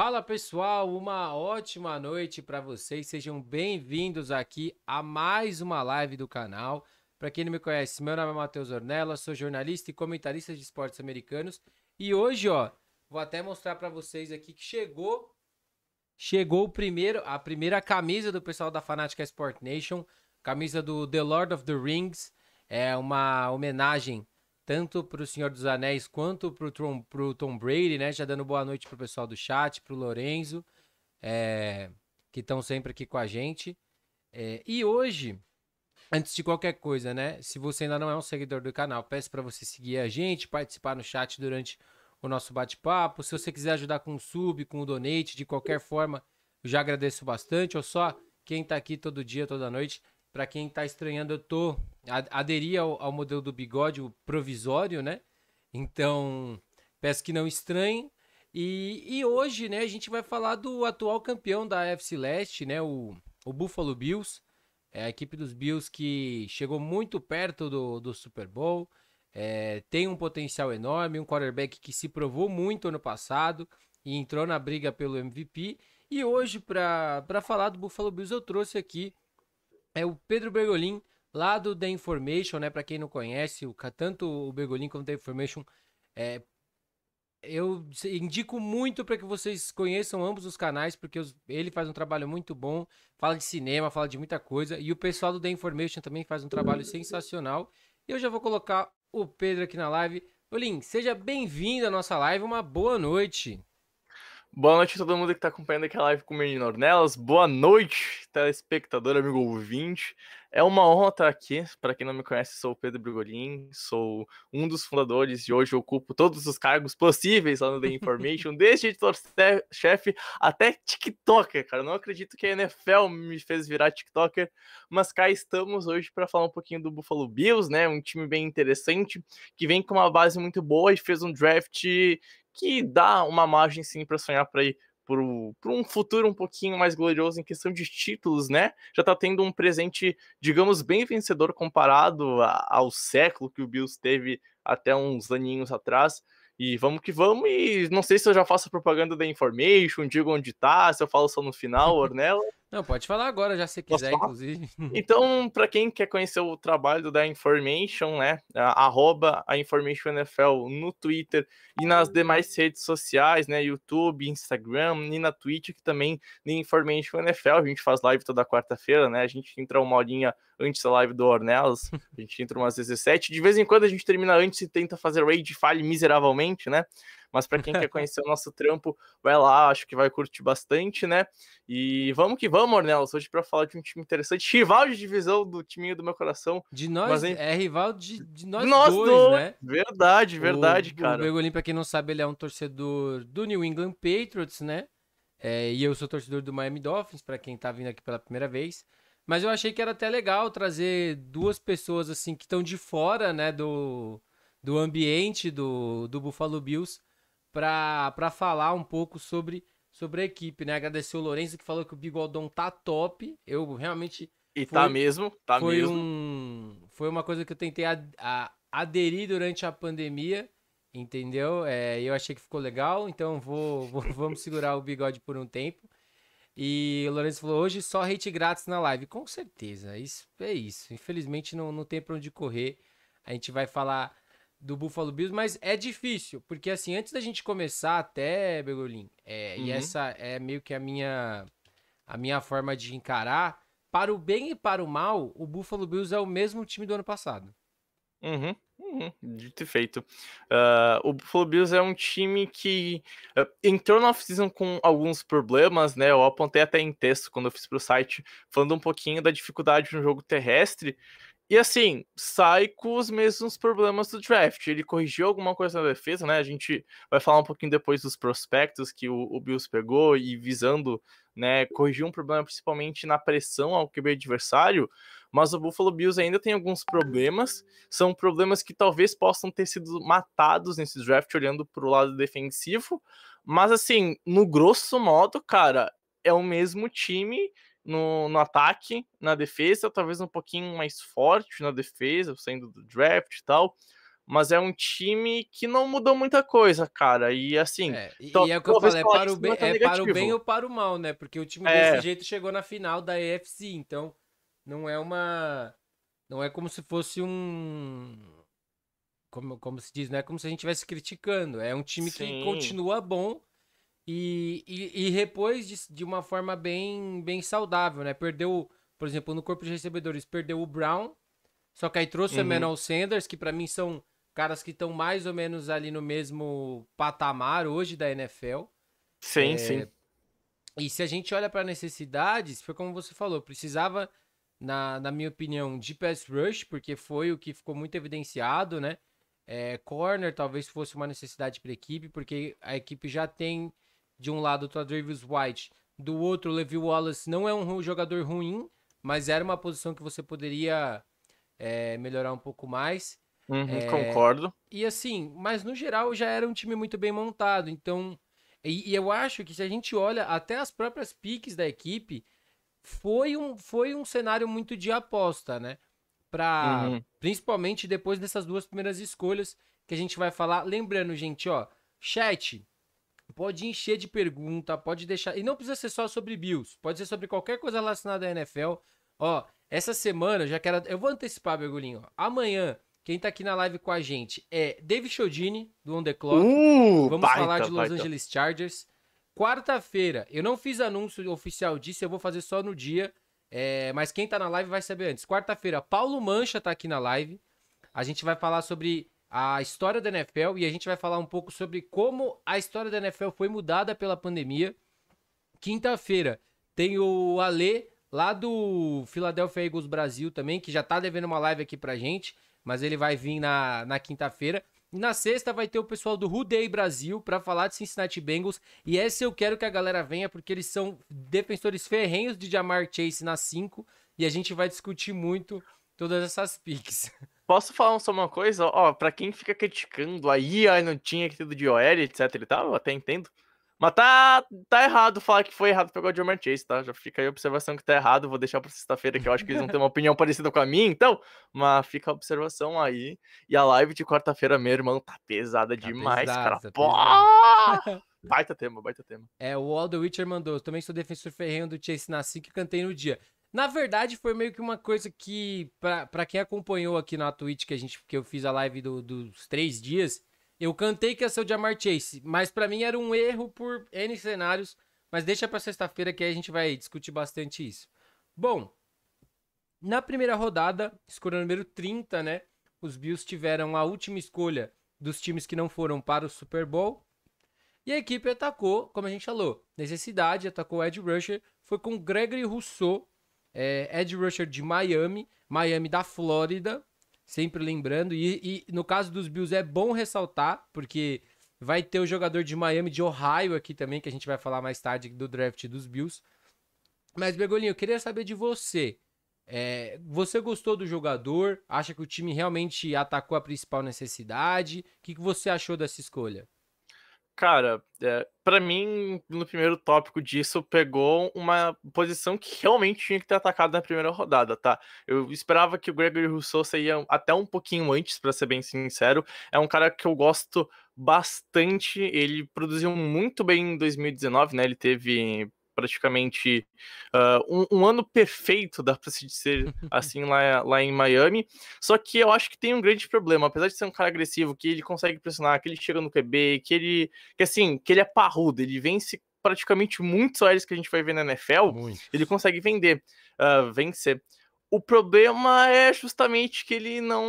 Fala pessoal, uma ótima noite para vocês. Sejam bem-vindos aqui a mais uma live do canal. Para quem não me conhece, meu nome é Matheus Ornella, sou jornalista e comentarista de esportes americanos. E hoje, ó, vou até mostrar para vocês aqui que chegou chegou o primeiro, a primeira camisa do pessoal da Fanática Sport Nation, camisa do The Lord of the Rings. É uma homenagem tanto para o Senhor dos Anéis quanto para o Tom, Tom Brady, né? Já dando boa noite pro pessoal do chat, pro Lorenzo, é, que estão sempre aqui com a gente. É, e hoje, antes de qualquer coisa, né? Se você ainda não é um seguidor do canal, peço para você seguir a gente, participar no chat durante o nosso bate-papo. Se você quiser ajudar com o sub, com o donate, de qualquer forma, eu já agradeço bastante. Ou só quem está aqui todo dia, toda noite, para quem tá estranhando, eu tô aderi ao, ao, modelo do bigode provisório, né? Então, peço que não estranhem. E, e hoje, né, a gente vai falar do atual campeão da FC Leste, né, o, o Buffalo Bills. É a equipe dos Bills que chegou muito perto do, do Super Bowl. É, tem um potencial enorme, um quarterback que se provou muito ano passado e entrou na briga pelo MVP. E hoje, para falar do Buffalo Bills, eu trouxe aqui é o Pedro Bergolim, lá do The Information, né? Para quem não conhece, o, tanto o Bergolim como o The Information, é, eu indico muito para que vocês conheçam ambos os canais, porque os, ele faz um trabalho muito bom, fala de cinema, fala de muita coisa, e o pessoal do The Information também faz um trabalho sensacional. Eu já vou colocar o Pedro aqui na live. Olim, seja bem-vindo à nossa live, uma boa noite. Boa noite a todo mundo que está acompanhando aqui a live com o Menino Nornelas. Boa noite, telespectador, amigo ouvinte. É uma honra estar aqui. Para quem não me conhece, sou o Pedro Brigolin, sou um dos fundadores e hoje ocupo todos os cargos possíveis lá no The Information, desde editor-chefe até TikToker, cara. não acredito que a NFL me fez virar TikToker, mas cá estamos hoje para falar um pouquinho do Buffalo Bills, né? Um time bem interessante que vem com uma base muito boa e fez um draft que dá uma margem sim para sonhar para ir para um futuro um pouquinho mais glorioso em questão de títulos, né? Já está tendo um presente, digamos, bem vencedor comparado a, ao século que o Bills teve até uns aninhos atrás. E vamos que vamos, e não sei se eu já faço propaganda da Information, digo onde tá, se eu falo só no final, Ornella. Não, pode falar agora, já se quiser, inclusive. Então, para quem quer conhecer o trabalho da Information, né? Arroba a Information NFL no Twitter e nas demais redes sociais, né? YouTube, Instagram e na Twitch, que também tem Information NFL. A gente faz live toda quarta-feira, né? A gente entra uma horinha antes da live do Ornelas, a gente entra umas 17. De vez em quando a gente termina antes e tenta fazer raid falhe miseravelmente, né? Mas para quem quer conhecer o nosso trampo, vai lá, acho que vai curtir bastante, né? E vamos que vamos, Ornelas, hoje para falar de um time interessante, rival de divisão do timinho do meu coração. De nós, mas, hein, é rival de, de nós, nós dois, dois, né? Verdade, verdade, o, cara. O Bergolim, para quem não sabe, ele é um torcedor do New England Patriots, né? É, e eu sou torcedor do Miami Dolphins, para quem tá vindo aqui pela primeira vez. Mas eu achei que era até legal trazer duas pessoas assim que estão de fora, né, do, do ambiente do, do Buffalo Bills para falar um pouco sobre, sobre a equipe, né? Agradecer o Lourenço que falou que o Bigodon tá top. Eu realmente. E tá foi, tá mesmo, tá foi mesmo. Um, foi uma coisa que eu tentei a, aderir durante a pandemia, entendeu? É, eu achei que ficou legal, então vou, vou vamos segurar o bigode por um tempo. E o Lourenço falou: hoje só hate grátis na live. Com certeza, isso é isso. Infelizmente não, não tem pra onde correr. A gente vai falar do Buffalo Bills, mas é difícil, porque assim, antes da gente começar até, Bergolim, é, uhum. e essa é meio que a minha, a minha forma de encarar, para o bem e para o mal, o Buffalo Bills é o mesmo time do ano passado. Uhum, uhum dito e feito. Uh, o Buffalo Bills é um time que uh, entrou na off-season com alguns problemas, né? Eu apontei até em texto quando eu fiz para o site, falando um pouquinho da dificuldade no jogo terrestre, e assim, sai com os mesmos problemas do draft. Ele corrigiu alguma coisa na defesa, né? A gente vai falar um pouquinho depois dos prospectos que o, o Bills pegou e visando, né, corrigiu um problema principalmente na pressão ao QB adversário, mas o Buffalo Bills ainda tem alguns problemas, são problemas que talvez possam ter sido matados nesse draft olhando para o lado defensivo, mas assim, no grosso modo, cara, é o mesmo time no, no ataque, na defesa, talvez um pouquinho mais forte na defesa, saindo do draft e tal. Mas é um time que não mudou muita coisa, cara. E assim. É, e, então e é o que eu falei, é, é, é para o, bem, é para o bem ou para o mal, né? Porque o time é. desse jeito chegou na final da EFC, então não é uma. Não é como se fosse um. Como, como se diz, não é como se a gente estivesse criticando. É um time Sim. que continua bom, e, e, e repôs de, de, uma forma bem, bem saudável, né? Perdeu, por exemplo, no corpo de recebedores, perdeu o Brown, só que aí trouxe uhum. o Emmanuel Sanders, que para mim são caras que estão mais ou menos ali no mesmo patamar hoje da NFL. Sim, é... sim. E se a gente olha para necessidades, foi como você falou, precisava, na, na minha opinião, de pass rush, porque foi o que ficou muito evidenciado, né? É, corner talvez fosse uma necessidade para a equipe, porque a equipe já tem de um lado, tá Travis White. Do outro, Levi Wallace não é um jogador ruim, mas era uma posição que você poderia é, melhorar um pouco mais. Uhum, é, concordo. E assim, mas no geral já era um time muito bem montado. Então, e, e eu acho que se a gente olha até as próprias piques da equipe, foi um, foi um cenário muito de aposta, né? Pra, uhum. Principalmente depois dessas duas primeiras escolhas que a gente vai falar. Lembrando, gente, ó, chat, pode encher de pergunta, pode deixar. E não precisa ser só sobre Bills, pode ser sobre qualquer coisa relacionada à NFL. Ó, essa semana, já quero. Eu vou antecipar, Bergolinho. Ó. Amanhã, quem tá aqui na live com a gente é David Chodini, do On The Clock. Uh, Vamos baita, falar de Los baita. Angeles Chargers. Quarta-feira, eu não fiz anúncio oficial disso, eu vou fazer só no dia. É, mas quem tá na live vai saber antes. Quarta-feira, Paulo Mancha tá aqui na live. A gente vai falar sobre a história da NFL e a gente vai falar um pouco sobre como a história da NFL foi mudada pela pandemia. Quinta-feira tem o Ale lá do Philadelphia Eagles Brasil também, que já tá devendo uma live aqui pra gente, mas ele vai vir na, na quinta-feira. E na sexta vai ter o pessoal do Rudei Brasil para falar de Cincinnati Bengals. E essa eu quero que a galera venha, porque eles são defensores ferrenhos de Jamar Chase na 5. E a gente vai discutir muito todas essas piques. Posso falar só uma coisa? Ó, pra quem fica criticando aí, aí não tinha que ter do DOL, etc e tal, eu até entendo. Mas tá, tá errado falar que foi errado pegar o Jamar Chase, tá? Já fica aí a observação que tá errado, vou deixar pra sexta-feira, que eu acho que eles vão ter uma opinião parecida com a minha, então. Mas fica a observação aí. E a live de quarta-feira, meu irmão, tá pesada tá demais, pesado, cara. Tá baita tema, baita tema. É, o Aldo Witcher mandou, também sou defensor ferrenho do Chase Nassim que cantei no dia. Na verdade, foi meio que uma coisa que, para quem acompanhou aqui na Twitch que, a gente, que eu fiz a live do, dos três dias, eu cantei que ia ser o Jamar Chase, mas para mim era um erro por N cenários. Mas deixa para sexta-feira que aí a gente vai discutir bastante isso. Bom, na primeira rodada, escolha número 30, né? Os Bills tiveram a última escolha dos times que não foram para o Super Bowl. E a equipe atacou, como a gente falou, necessidade, atacou o Ed Rusher, foi com Gregory Rousseau, é, Ed Rusher de Miami, Miami da Flórida, sempre lembrando. E, e no caso dos Bills é bom ressaltar, porque vai ter o jogador de Miami de Ohio aqui também, que a gente vai falar mais tarde do draft dos Bills. Mas, Bergolinho, eu queria saber de você. É, você gostou do jogador? Acha que o time realmente atacou a principal necessidade? O que, que você achou dessa escolha? cara, é, para mim, no primeiro tópico disso, pegou uma posição que realmente tinha que ter atacado na primeira rodada, tá? Eu esperava que o Gregory Rousseau saia até um pouquinho antes, para ser bem sincero. É um cara que eu gosto bastante, ele produziu muito bem em 2019, né? Ele teve praticamente uh, um, um, ano perfeito, dá para se dizer assim, lá, lá em Miami. Só que eu acho que tem um grande problema, apesar de ser um cara agressivo, que ele consegue pressionar, que ele chega no QB, que ele, que assim, que ele é parrudo, ele vence praticamente muitos olhos que a gente vai ver na NFL, muito. ele consegue vender, uh, vencer. O problema é justamente que ele não,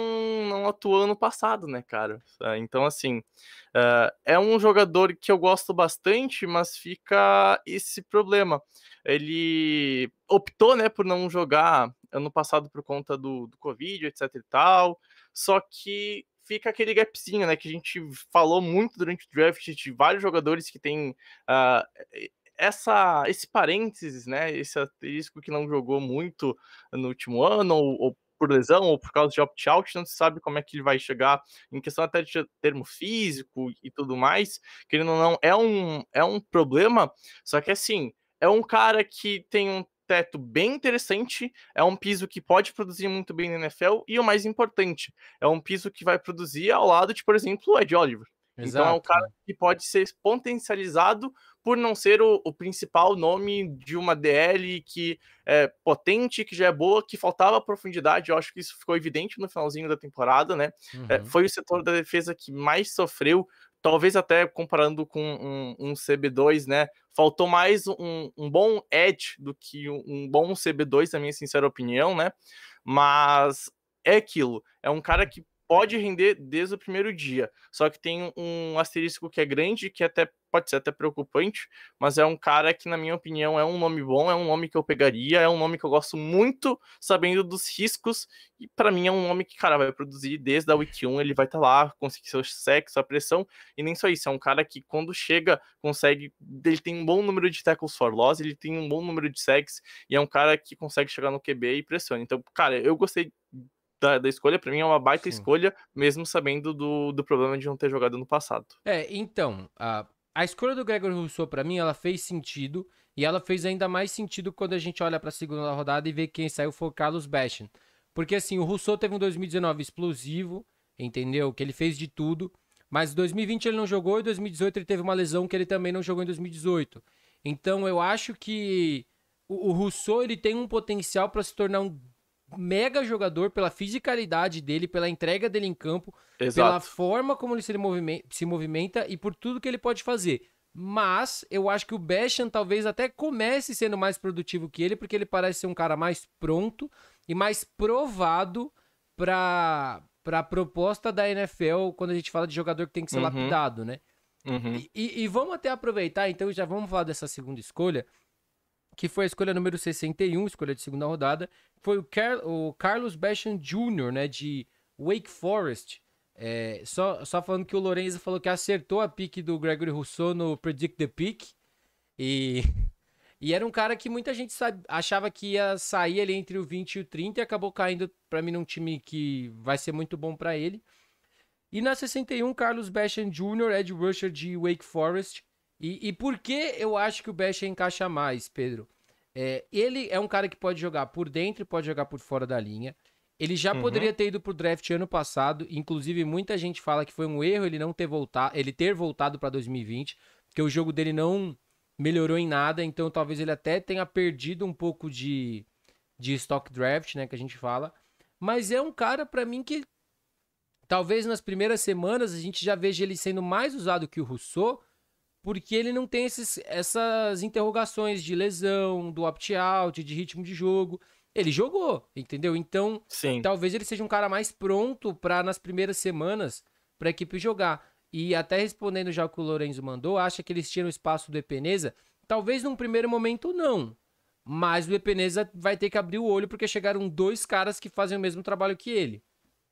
não atuou no passado, né, cara? Ah, então, assim, uh, é um jogador que eu gosto bastante, mas fica esse problema. Ele optou, né, por não jogar ano passado por conta do, do Covid, etc e tal, só que fica aquele gapzinho, né, que a gente falou muito durante o draft de vários jogadores que têm uh, essa, esse parênteses, né, esse asterisco que não jogou muito no último ano, ou, ou por lesão, ou por causa de opt-out, não se sabe como é que ele vai chegar em questão até de termo físico e tudo mais, querendo ou não, é um, é um problema, só que assim, é um cara que tem um teto bem interessante, é um piso que pode produzir muito bem na NFL, e o mais importante, é um piso que vai produzir ao lado de, por exemplo, o Ed Oliver. Exato. Então é um cara que pode ser potencializado por não ser o, o principal nome de uma DL que é potente, que já é boa, que faltava profundidade. Eu acho que isso ficou evidente no finalzinho da temporada, né? É, uhum. É, foi o setor da defesa que mais sofreu talvez até comparando com um, um, CB2, né? Faltou mais um, um bom edge do que um, um bom CB2, na minha sincera opinião, né? Mas é aquilo. É um cara uhum. que pode render desde o primeiro dia. Só que tem um asterisco que é grande, que até pode ser até preocupante, mas é um cara que, na minha opinião, é um nome bom, é um nome que eu pegaria, é um nome que eu gosto muito, sabendo dos riscos, e para mim é um nome que, cara, vai produzir desde a Week 1, ele vai estar tá lá, conseguir seu sexo, a pressão, e nem só isso, é um cara que quando chega, consegue, ele tem um bom número de tackles for loss, ele tem um bom número de sacks, e é um cara que consegue chegar no QB e pressiona. Então, cara, eu gostei da, da escolha, para mim é uma baita Sim. escolha, mesmo sabendo do, do problema de não ter jogado no passado. É, então, a, a escolha do Gregor Rousseau, para mim, ela fez sentido, e ela fez ainda mais sentido quando a gente olha para a segunda rodada e vê quem saiu foi o Carlos Bastian. Porque assim, o Rousseau teve um 2019 explosivo, entendeu? Que ele fez de tudo, mas 2020 ele não jogou e 2018 ele teve uma lesão que ele também não jogou em 2018. Então eu acho que o, o Rousseau ele tem um potencial para se tornar um mega jogador pela fisicalidade dele, pela entrega dele em campo, Exato. pela forma como ele se, movimenta, movimenta e por tudo que ele pode fazer. Mas eu acho que o Basham talvez até comece sendo mais produtivo que ele, porque ele parece ser um cara mais pronto e mais provado para para a proposta da NFL quando a gente fala de jogador que tem que ser uhum. lapidado, né? Uhum. E, e, e, vamos até aproveitar, então já vamos falar dessa segunda escolha que foi a escolha número 61, escolha de segunda rodada, foi o, Car o Carlos Basham Jr., né, de Wake Forest. É, só, só falando que o Lorenzo falou que acertou a pique do Gregory Rousseau no Predict the Pick. E, e era um cara que muita gente sabe, achava que ia sair ali entre o 20 e o 30 e acabou caindo para mim num time que vai ser muito bom para ele. E na 61, Carlos Basham Jr., Ed Rusher de Wake Forest. E, e por que eu acho que o Bash encaixa mais, Pedro? É, ele é um cara que pode jogar por dentro e pode jogar por fora da linha. Ele já uhum. poderia ter ido pro draft ano passado, inclusive muita gente fala que foi um erro ele não ter voltado, ele ter voltado para 2020, porque o jogo dele não melhorou em nada, então talvez ele até tenha perdido um pouco de, de stock draft, né, que a gente fala. Mas é um cara para mim que talvez nas primeiras semanas a gente já veja ele sendo mais usado que o Rousseau, porque ele não tem esses, essas interrogações de lesão, do opt-out, de ritmo de jogo. Ele jogou, entendeu? Então, Sim. talvez ele seja um cara mais pronto para nas primeiras semanas para a equipe jogar. E até respondendo já o que o Lorenzo mandou, acha que eles tiram espaço do Epeneza? Talvez num primeiro momento não. Mas o Epeneza vai ter que abrir o olho porque chegaram dois caras que fazem o mesmo trabalho que ele.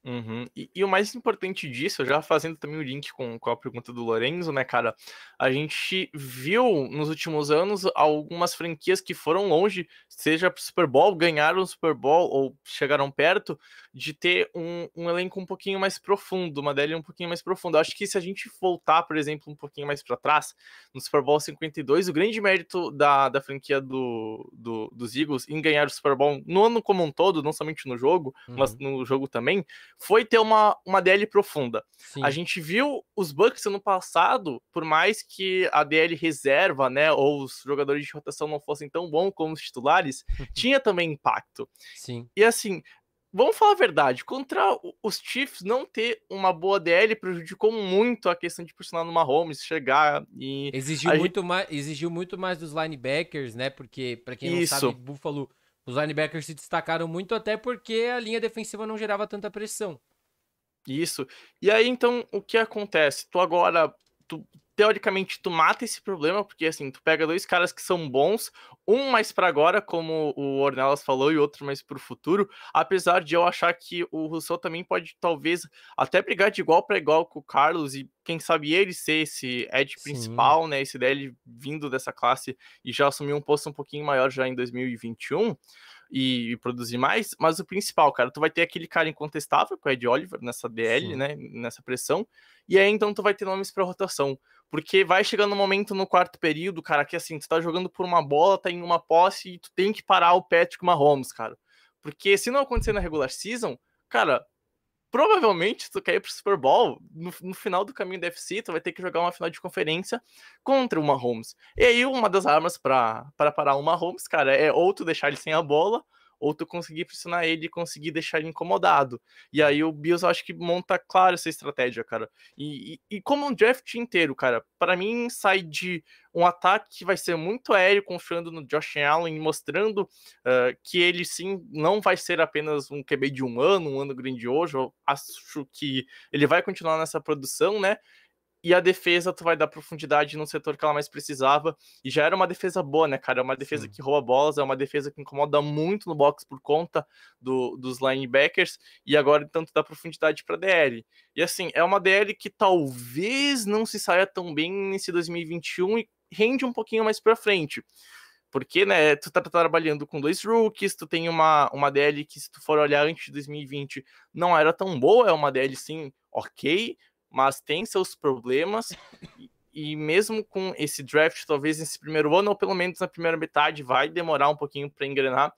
Uhum. E, e, o mais importante disso, já fazendo também o link com, com a pergunta do Lorenzo, né, cara? A gente viu nos últimos anos algumas franquias que foram longe, seja pro Super Bowl, ganharam o Super Bowl ou chegaram perto, de ter um, um elenco um pouquinho mais profundo, uma DL um pouquinho mais profunda. Acho que se a gente voltar, por exemplo, um pouquinho mais para trás, no Super Bowl 52, o grande mérito da, da franquia do, do, dos Eagles em ganhar o Super Bowl no ano como um todo, não somente no jogo, uhum. mas no jogo também foi ter uma, uma DL profunda. Sim. A gente viu os Bucks ano passado, por mais que a DL reserva, né, ou os jogadores de rotação não fossem tão bons como os titulares, tinha também impacto. Sim. E assim, vamos falar a verdade, contra os Chiefs não ter uma boa DL prejudicou muito a questão de personal no Mahomes chegar e exigiu muito gente... mais, exigiu muito mais dos linebackers, né? Porque para quem não Isso. sabe, Buffalo os linebackers se destacaram muito até porque a linha defensiva não gerava tanta pressão. Isso. E aí, então, o que acontece? Tu agora tu, teoricamente, tu mata esse problema, porque assim, tu pega dois caras que são bons, um mais para agora, como o Ornelas falou, e outro mais pro futuro, apesar de eu achar que o Rousseau também pode, talvez, até brigar de igual para igual com o Carlos, e quem sabe ele ser esse Ed principal, Sim. né, esse dele vindo dessa classe e já assumir um posto um pouquinho maior já em 2021, e, e, produzir mais, mas o principal, cara, tu vai ter aquele cara incontestável, que é o Ed Oliver, nessa DL, Sim. né, nessa pressão, e aí então tu vai ter nomes para rotação, porque vai chegando um momento no quarto período, cara, que assim, tu tá jogando por uma bola, tá em uma posse e tu tem que parar o Patrick Mahomes, cara. Porque se não acontecer na regular season, cara, provavelmente, se tu quer ir pro Super Bowl, no, no, final do caminho da FC, tu vai ter que jogar uma final de conferência contra o Mahomes. E aí, uma das armas para parar o Mahomes, cara, é ou tu deixar ele sem a bola, ou tu conseguir pressionar ele e conseguir deixar ele incomodado. E aí o Bills eu acho que monta claro essa estratégia, cara. E, e, e como um draft inteiro, cara, para mim sai de um ataque que vai ser muito aéreo, confiando no Josh Allen, mostrando uh, que ele sim não vai ser apenas um QB de um ano, um ano grandioso. Eu acho que ele vai continuar nessa produção, né? e a defesa tu vai dar profundidade no setor que ela mais precisava. E já era uma defesa boa, né, cara? É uma defesa Sim. que rouba bolas, é uma defesa que incomoda muito no box por conta do, dos linebackers. E agora, então, tu dá profundidade para DL. E assim, é uma DL que talvez não se saia tão bem nesse 2021 e rende um pouquinho mais para frente. Porque, né, tu tá trabalhando com dois rookies, tu tem uma, uma DL que, se tu for olhar antes de 2020, não era tão boa, é uma DL sim, ok, mas tem seus problemas. E mesmo com esse draft, talvez nesse primeiro ano, ou pelo menos na primeira metade, vai demorar um pouquinho para engrenar.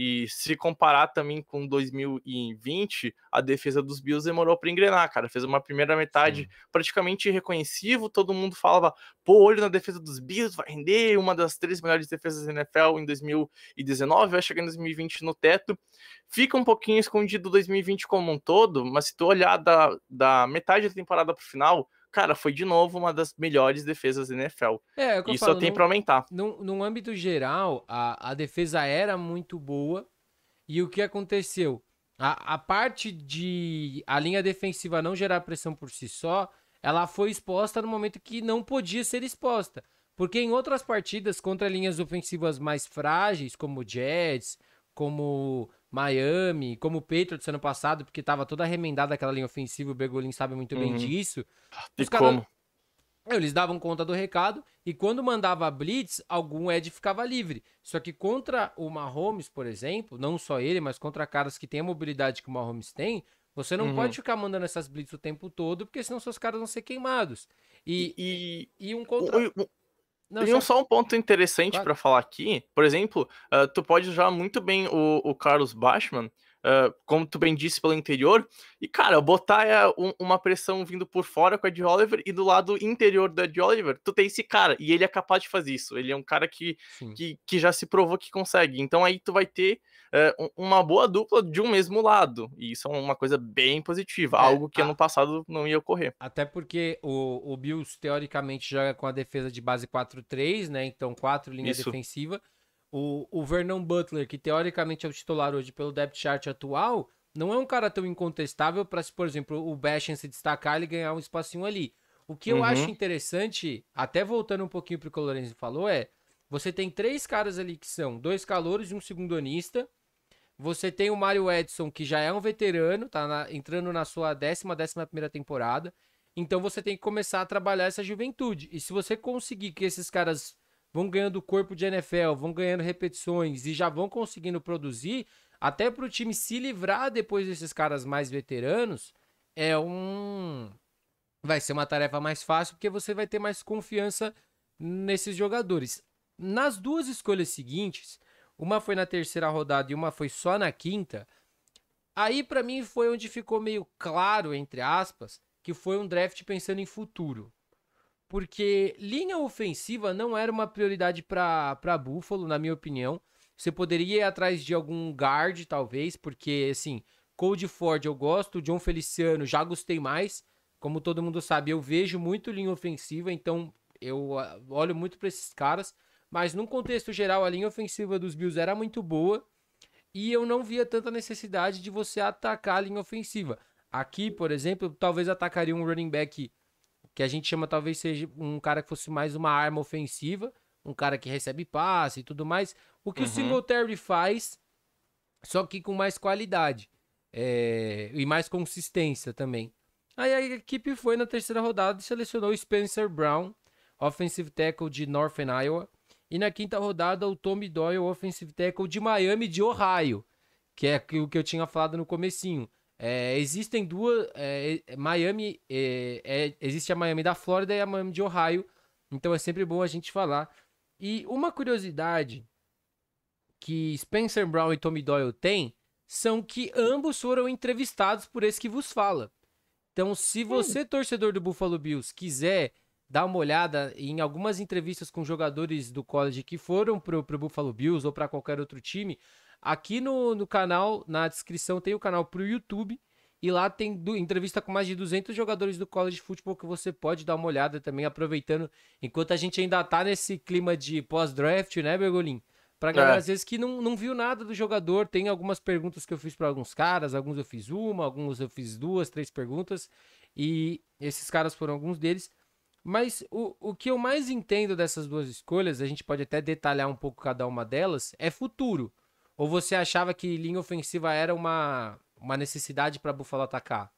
E se comparar também com 2020, a defesa dos Bills demorou para engrenar, cara. Fez uma primeira metade Sim. praticamente irreconhecível. Todo mundo falava, pô, olho na defesa dos Bills, vai render uma das três melhores defesas da NFL em 2019, vai chegar em 2020 no teto. Fica um pouquinho escondido 2020 como um todo, mas se tu olhar da, da metade da temporada para o final, cara, foi de novo uma das melhores defesas da NFL. É, é e só tem para aumentar. No âmbito geral, a, a defesa era muito boa. E o que aconteceu? A, a parte de a linha defensiva não gerar pressão por si só, ela foi exposta no momento que não podia ser exposta. Porque em outras partidas, contra linhas ofensivas mais frágeis, como o Jets, como Miami, como o Patriots ano passado, porque tava toda remendada aquela linha ofensiva, o Begolin sabe muito uhum. bem disso. E Os como? Cara... Eles davam conta do recado e quando mandava blitz, algum Ed ficava livre. Só que contra o Mahomes, por exemplo, não só ele, mas contra caras que têm a mobilidade que o Mahomes tem, você não uhum. pode ficar mandando essas blitz o tempo todo, porque senão seus caras vão ser queimados. E, e, e um contra... Não, Tem já... só um ponto interessante claro. para falar aqui. Por exemplo, uh, tu pode usar muito bem o, o Carlos Bachmann Uh, como tu bem disse, pelo interior. E, cara, botar é um, uma pressão vindo por fora com o Ed Oliver e do lado interior do Ed Oliver, tu tem esse cara e ele é capaz de fazer isso. Ele é um cara que, que, que já se provou que consegue. Então aí tu vai ter uh, uma boa dupla de um mesmo lado. E isso é uma coisa bem positiva, é, algo que a... ano passado não ia ocorrer. Até porque o, o Bills, teoricamente, joga com a defesa de base 4-3, né? Então, quatro linhas defensivas. defensiva o, o Vernon Butler, que teoricamente é o titular hoje pelo depth chart atual, não é um cara tão incontestável para, por exemplo, o Bashan se destacar e ganhar um espacinho ali. O que uhum. eu acho interessante, até voltando um pouquinho para o que o Lorenzo falou, é você tem três caras ali que são dois calouros e um segundonista. Você tem o Mário Edson, que já é um veterano, tá na, entrando na sua décima, décima primeira temporada. Então você tem que começar a trabalhar essa juventude. E se você conseguir que esses caras vão ganhando corpo de NFL, vão ganhando repetições e já vão conseguindo produzir, até para o time se livrar depois desses caras mais veteranos, é um. Vai ser uma tarefa mais fácil porque você vai ter mais confiança nesses jogadores. Nas duas escolhas seguintes, uma foi na terceira rodada e uma foi só na quinta. Aí para mim foi onde ficou meio claro, entre aspas, que foi um draft pensando em futuro porque linha ofensiva não era uma prioridade para Buffalo, na minha opinião. Você poderia ir atrás de algum guard, talvez, porque, assim, Cold Ford eu gosto, John Feliciano já gostei mais. Como todo mundo sabe, eu vejo muito linha ofensiva, então eu ah, olho muito para esses caras. Mas, num contexto geral, a linha ofensiva dos Bills era muito boa e eu não via tanta necessidade de você atacar a linha ofensiva. Aqui, por exemplo, talvez atacaria um running back que a gente chama talvez seja um cara que fosse mais uma arma ofensiva, um cara que recebe passe e tudo mais. O que uhum. o Singletary faz, só que com mais qualidade é... e mais consistência também. Aí a equipe foi na terceira rodada e selecionou Spencer Brown, offensive tackle de Northern Iowa. E na quinta rodada, o Tommy Doyle, offensive tackle de Miami de Ohio, que é o que eu tinha falado no comecinho. É, existem duas. É, é Miami. É, é, existe a Miami da Flórida e a Miami de Ohio. Então é sempre bom a gente falar. E uma curiosidade que Spencer Brown e Tommy Doyle têm são que ambos foram entrevistados por esse que vos fala. Então, se hum. você, torcedor do Buffalo Bills, quiser dar uma olhada em algumas entrevistas com jogadores do college que foram pro, pro Buffalo Bills ou para qualquer outro time, Aqui no, no canal, na descrição, tem o canal pro YouTube. E lá tem do, entrevista com mais de 200 jogadores do college futebol que você pode dar uma olhada também, aproveitando. Enquanto a gente ainda tá nesse clima de pós-draft, né, Bergolim? Pra galera, é. às vezes, que não, não viu nada do jogador. Tem algumas perguntas que eu fiz para alguns caras, alguns eu fiz uma, alguns eu fiz duas, três perguntas. E esses caras foram alguns deles. Mas o, o que eu mais entendo dessas duas escolhas, a gente pode até detalhar um pouco cada uma delas, é futuro. Ou você achava que linha ofensiva era uma, uma necessidade para Buffalo atacar?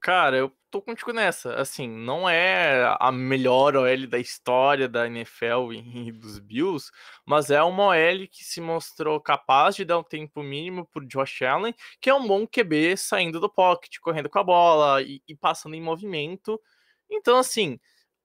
Cara, eu tô contigo nessa. Assim, não é a melhor OL da história da NFL e dos Bills, mas é uma OL que se mostrou capaz de dar um tempo mínimo pro Josh Allen, que é um bom QB saindo do pocket, correndo com a bola e, e passando em movimento. Então, assim,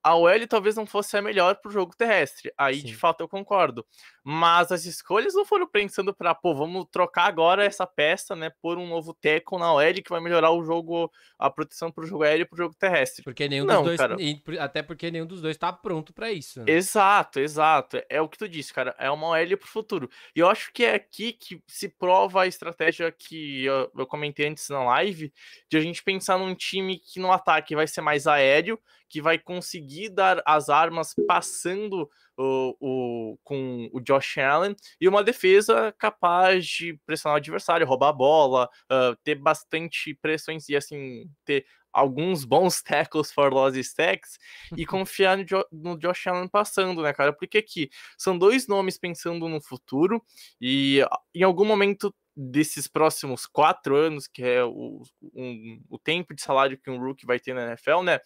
a OL talvez não fosse a melhor para o jogo terrestre. Aí, Sim. de fato, eu concordo. Mas as escolhas não foram pensando para, pô, vamos trocar agora essa peça, né, por um novo teco na OL que vai melhorar o jogo, a proteção para o jogo aéreo e para o jogo terrestre. Porque nenhum não, dos dois, e, até porque nenhum dos dois está pronto para isso. Né? Exato, exato. É o que tu disse, cara. É uma OL para o futuro. E eu acho que é aqui que se prova a estratégia que eu, eu comentei antes na live, de a gente pensar num time que no ataque vai ser mais aéreo, que vai conseguir dar as armas passando o, o, com o Josh Allen e uma defesa capaz de pressionar o adversário, roubar a bola, uh, ter bastante pressões e assim ter alguns bons tackles for loss stacks e confiar no, jo no, Josh Allen passando, né, cara? Porque aqui são dois nomes pensando no futuro e em algum momento desses próximos quatro anos, que é o, um, o tempo de salário que um rookie vai ter na NFL, né?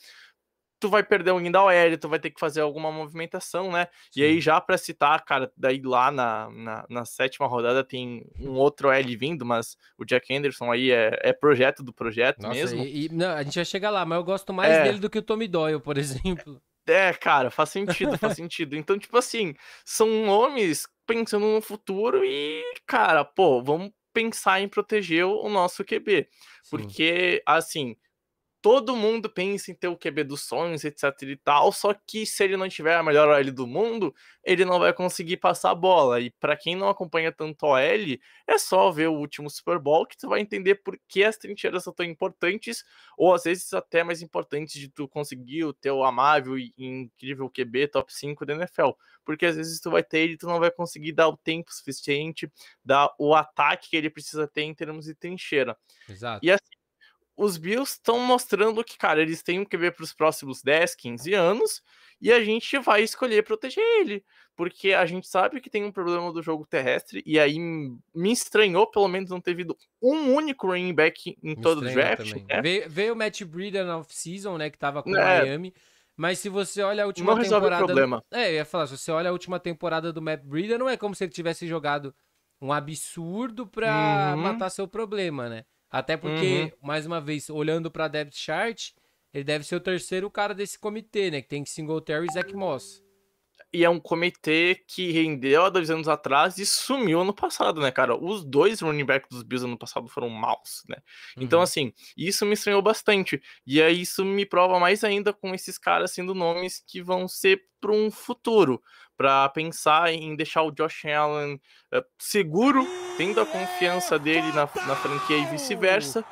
tu vai perder alguém da OL, tu vai ter que fazer alguma movimentação, né? Sim. E aí, já para citar, cara, daí lá na, na, na, sétima rodada tem um outro OL vindo, mas o Jack Anderson aí é, é projeto do projeto Nossa, mesmo. E, e, não, a gente vai chegar lá, mas eu gosto mais é... dele do que o Tommy Doyle, por exemplo. É, cara, faz sentido, faz sentido. Então, tipo assim, são nomes pensando no futuro e, cara, pô, vamos pensar em proteger o nosso QB. Sim. Porque, assim, todo mundo pensa em ter o QB dos sonhos, etc e tal, só que se ele não tiver a melhor OL do mundo, ele não vai conseguir passar a bola. E para quem não acompanha tanto OL, é só ver o último Super Bowl que tu vai entender por que as trincheiras são tão importantes, ou às vezes até mais importantes de tu conseguir o teu amável e incrível QB top 5 da NFL. Porque às vezes tu vai ter ele e tu não vai conseguir dar o tempo suficiente, dar o ataque que ele precisa ter em termos de trincheira. Exato. E assim, os Bills estão mostrando que, cara, eles têm que ver para os próximos 10, 15 anos e a gente vai escolher proteger ele, porque a gente sabe que tem um problema do jogo terrestre e aí me estranhou pelo menos não ter vindo um único running back em todo o draft. Né? Veio, veio o Matt Breida na off-season, né, que estava com o é. Miami. Mas se você olha a última não temporada. O problema. É, eu ia falar, se você olha a última temporada do Matt Breida, não é como se ele tivesse jogado um absurdo para uhum. matar seu problema, né? Até porque, uhum. mais uma vez, olhando para depth chart, ele deve ser o terceiro cara desse comitê, né? Que tem que Terry e Zach Moss e é um comitê que rendeu há dois anos atrás e sumiu ano passado, né, cara? Os dois running backs dos Bills ano passado foram maus, né? Então, uhum. Então, assim, isso me estranhou bastante. E aí isso me prova mais ainda com esses caras sendo nomes que vão ser para um futuro, para pensar em deixar o Josh Allen uh, seguro, tendo a confiança dele na, na franquia e vice-versa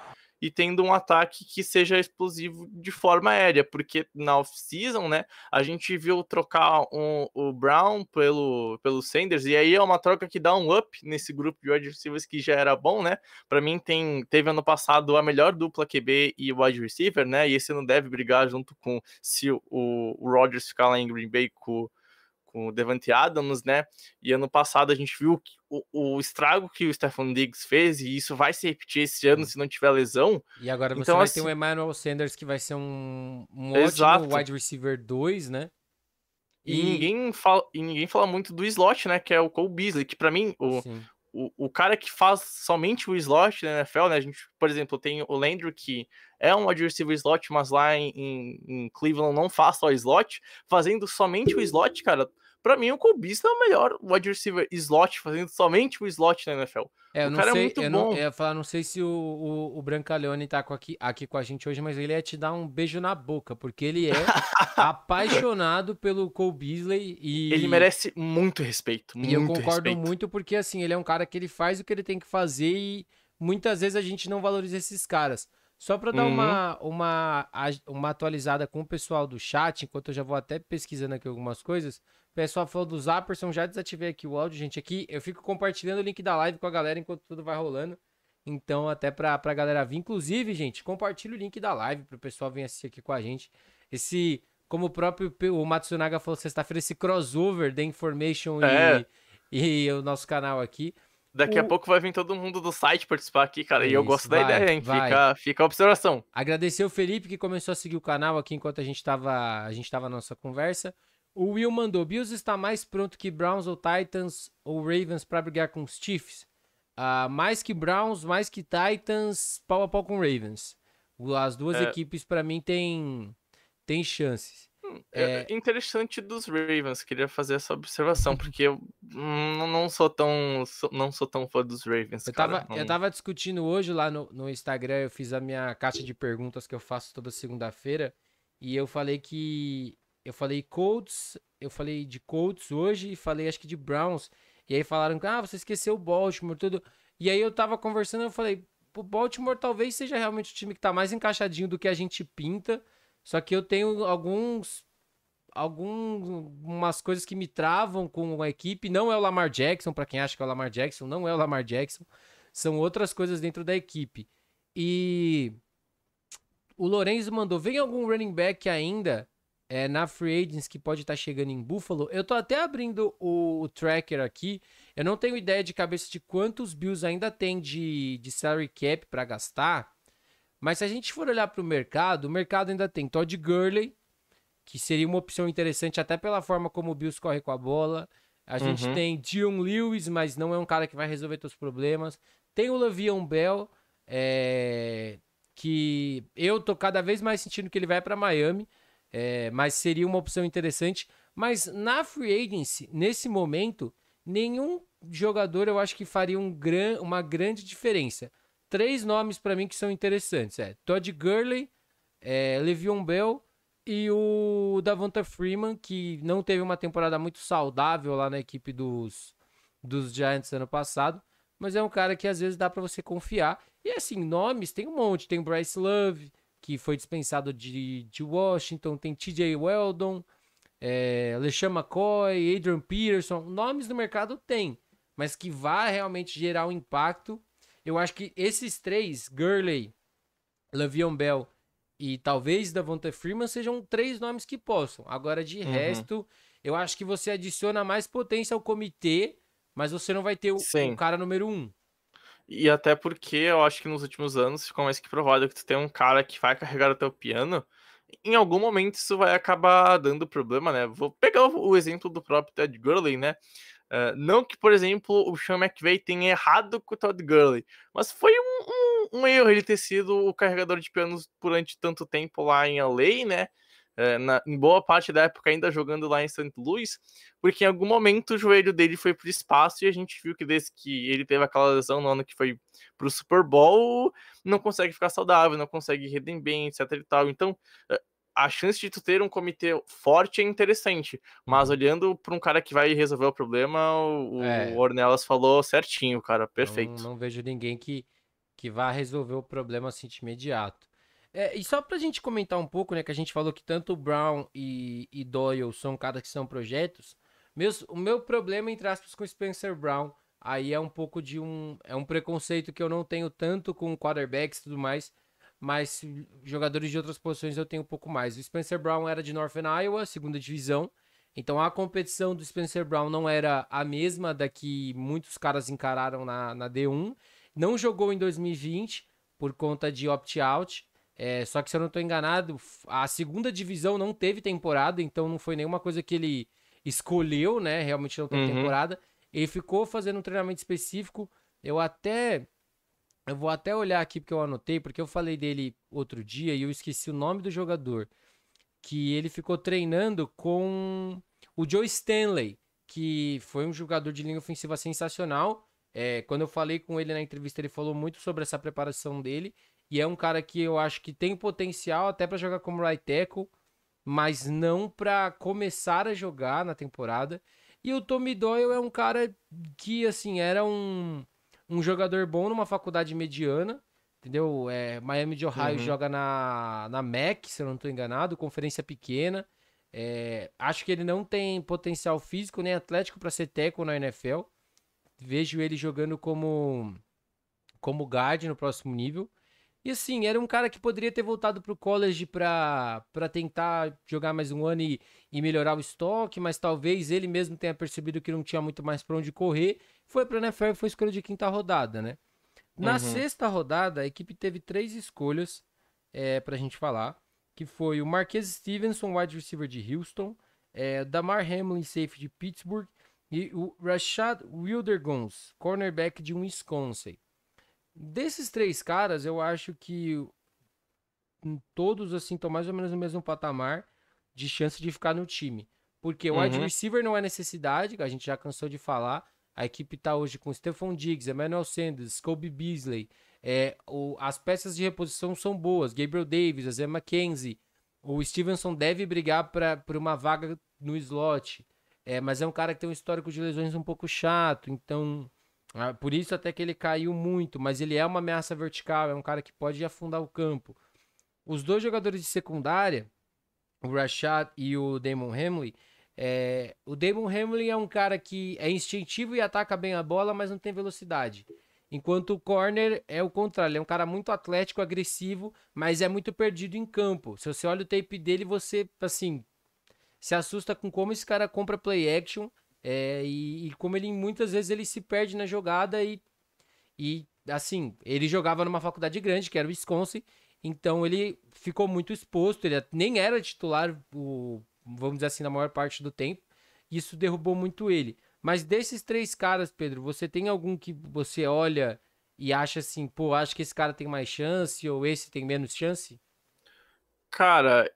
e tendo um ataque que seja explosivo de forma aérea, porque na off-season, né, a gente viu trocar um, o Brown pelo, pelo Sanders, e aí é uma troca que dá um up nesse grupo de wide receivers que já era bom, né, para mim tem, teve ano passado a melhor dupla QB e wide receiver, né, e esse não deve brigar junto com se o, o Rodgers ficar lá em Green Bay com com o Devante Adams, né? E ano passado a gente viu o, o, estrago que o Stefan Diggs fez, e isso vai se repetir esse ano se não tiver lesão. E agora você então, vai assim... ter o Emmanuel Sanders, que vai ser um, um ótimo wide receiver 2, né? E... e, ninguém fala, e ninguém fala muito do slot, né? Que é o Cole Beasley, que para mim, o, o, o cara que faz somente o slot na NFL, né? A gente, por exemplo, tem o Landry que é um adversivo slot, mas lá em, em Cleveland não faz só slot. Fazendo somente o slot, cara, para mim, o Kobe é o melhor wide receiver slot, fazendo somente o slot na NFL. É, eu o não é sei, é muito eu bom. Não, eu ia falar, não sei se o, o, o Brancaleone tá com aqui, aqui com a gente hoje, mas ele ia te dar um beijo na boca, porque ele é apaixonado pelo Cole Beasley e... Ele merece muito respeito, muito E eu concordo respeito. muito, porque assim, ele é um cara que ele faz o que ele tem que fazer e muitas vezes a gente não valoriza esses caras. Só para dar uhum. uma, uma, uma atualizada com o pessoal do chat, enquanto eu já vou até pesquisando aqui algumas coisas. O pessoal falou do Zapperson, já desativei aqui o áudio, gente. Aqui eu fico compartilhando o link da live com a galera enquanto tudo vai rolando. Então, até pra, pra galera vir. Inclusive, gente, compartilha o link da live pro pessoal vir assistir aqui com a gente. Esse, como o próprio o Matsunaga falou sexta-feira, esse crossover da Information é. e, e o nosso canal aqui. Daqui o... a pouco vai vir todo mundo do site participar aqui, cara. Isso, e eu gosto vai, da ideia, hein? Fica, fica a observação. Agradecer o Felipe que começou a seguir o canal aqui enquanto a gente tava, a gente tava na nossa conversa. O Will mandou: Bills está mais pronto que Browns ou Titans ou Ravens para brigar com os Chiefs. Uh, mais que Browns, mais que Titans, pau a pau com Ravens. As duas é... equipes, para mim, têm tem chances. É, é... é... interessante dos Ravens, queria fazer essa observação, uhum. porque eu não sou tão, não sou tão fã dos Ravens. Eu, cara, tava, não... eu tava discutindo hoje lá no, no Instagram, eu fiz a minha caixa de perguntas que eu faço toda segunda-feira, e eu falei que. Eu falei Colts, eu falei de Colts hoje e falei acho que de Browns. E aí falaram que, ah, você esqueceu o Baltimore, tudo. E aí eu tava conversando, eu falei, o Baltimore talvez seja realmente o time que tá mais encaixadinho do que a gente pinta. Só que eu tenho alguns algumas coisas que me travam com a equipe. Não é o Lamar Jackson, para quem acha que é o Lamar Jackson, não é o Lamar Jackson. São outras coisas dentro da equipe. E o Lorenzo mandou: vem algum running back ainda é, na Free Agents que pode estar tá chegando em Buffalo? Eu tô até abrindo o, o, tracker aqui. Eu não tenho ideia de cabeça de quantos Bills ainda tem de, de salary cap para gastar. Mas se a gente for olhar para o mercado, o mercado ainda tem Todd Gurley, que seria uma opção interessante até pela forma como o Bills corre com a bola. A uhum. gente tem Dion Lewis, mas não é um cara que vai resolver os problemas. Tem o Le'Veon Bell, é... que eu tô cada vez mais sentindo que ele vai para Miami, é... mas seria uma opção interessante. Mas na free agency, nesse momento, nenhum jogador eu acho que faria um gran... uma grande diferença três nomes para mim que são interessantes. É Todd Gurley, é, Le'Veon Bell e o Davonta Freeman, que não teve uma temporada muito saudável lá na equipe dos, dos Giants ano passado. Mas é um cara que às vezes dá para você confiar. E assim, nomes tem um monte. Tem Bryce Love, que foi dispensado de, de Washington. Tem TJ Weldon, é, LeSean McCoy, Adrian Peterson. Nomes no mercado tem. Mas que vá realmente gerar um impacto eu acho que esses três, Gurley, Le'Veon Bell e talvez Davante Freeman, sejam três nomes que possam. Agora, de uhum. resto, eu acho que você adiciona mais potência ao comitê, mas você não vai ter o, o cara número um. E até porque eu acho que nos últimos anos ficou mais que provável que tu tem um cara que vai carregar o teu piano. Em algum momento isso vai acabar dando problema, né? Vou pegar o exemplo do próprio Ted Gurley, né? Uh, não que, por exemplo, o Sean McVay tenha errado com o Todd Gurley, mas foi um, um, um erro ele ter sido o carregador de pianos durante tanto tempo lá em LA, né? Uh, na, em boa parte da época ainda jogando lá em St. Louis, porque em algum momento o joelho dele foi pro espaço e a gente viu que desde que ele teve aquela lesão no ano que foi pro Super Bowl, não consegue ficar saudável, não consegue render bem, etc e tal. Então, uh, a chance de tu ter um comitê forte é interessante. Mas uhum. olhando para um cara que vai resolver o problema, o, é. Ornelas falou certinho, cara. Perfeito. Não, não, vejo ninguém que, que vá resolver o problema assim de imediato. É, e só para a gente comentar um pouco, né? Que a gente falou que tanto Brown e, e Doyle são caras que são projetos. Meus, o meu problema, entre aspas, com Spencer Brown aí é um pouco de um. É um preconceito que eu não tenho tanto com quarterbacks e tudo mais mas jogadores de outras posições eu tenho um pouco mais. O Spencer Brown era de Northern Iowa, segunda divisão, então a competição do Spencer Brown não era a mesma da que muitos caras encararam na, na D1. Não jogou em 2020 por conta de opt-out. É, só que se eu não estou enganado, a segunda divisão não teve temporada, então não foi nenhuma coisa que ele escolheu, né? Realmente não teve uhum. temporada. Ele ficou fazendo um treinamento específico. Eu até eu vou até olhar aqui porque eu anotei, porque eu falei dele outro dia e eu esqueci o nome do jogador. Que ele ficou treinando com o Joe Stanley, que foi um jogador de linha ofensiva sensacional. É, quando eu falei com ele na entrevista, ele falou muito sobre essa preparação dele. E é um cara que eu acho que tem potencial até para jogar como right tackle, mas não para começar a jogar na temporada. E o Tommy Doyle é um cara que, assim, era um um jogador bom numa faculdade mediana, entendeu? É, Miami de Ohio uhum. joga na, na MAC, se eu não estou enganado, conferência pequena. É, acho que ele não tem potencial físico nem atlético para ser teco na NFL. Vejo ele jogando como como guard no próximo nível. E assim, era um cara que poderia ter voltado pro college pra, pra tentar jogar mais um ano e, e melhorar o estoque, mas talvez ele mesmo tenha percebido que não tinha muito mais para onde correr. Foi pra NFL e foi escolha de quinta rodada, né? Na uhum. sexta rodada, a equipe teve três escolhas é, pra gente falar, que foi o Marquez Stevenson, wide receiver de Houston, é, Damar Hamlin, safety de Pittsburgh, e o Rashad Wildergons, cornerback de Wisconsin. Desses três caras, eu acho que todos assim estão mais ou menos no mesmo patamar de chance de ficar no time. Porque o uhum. wide receiver não é necessidade, a gente já cansou de falar. A equipe está hoje com Stephon Diggs, Emmanuel Sanders, Kobe Beasley. É, o, as peças de reposição são boas. Gabriel Davis, Zema McKenzie. O Stevenson deve brigar pra, por uma vaga no slot. É, mas é um cara que tem um histórico de lesões um pouco chato. Então, ah, por isso até que ele caiu muito, mas ele é uma ameaça vertical, é um cara que pode afundar o campo. Os dois jogadores de secundária, o Rashad e o Damon Hamley, é... o Damon Hamley é um cara que é instintivo e ataca bem a bola, mas não tem velocidade. Enquanto o corner é o contrário, ele é um cara muito atlético, agressivo, mas é muito perdido em campo. Se você olha o tape dele, você, assim, se assusta com como esse cara compra play action é, e, e, como ele muitas vezes ele se perde na jogada e, e assim, ele jogava numa faculdade grande, que era o Wisconsin, então ele ficou muito exposto, ele nem era titular, o, vamos dizer assim, na maior parte do tempo. Isso derrubou muito ele. Mas desses três caras, Pedro, você tem algum que você olha e acha assim, pô, acho que esse cara tem mais chance ou esse tem menos chance? Cara,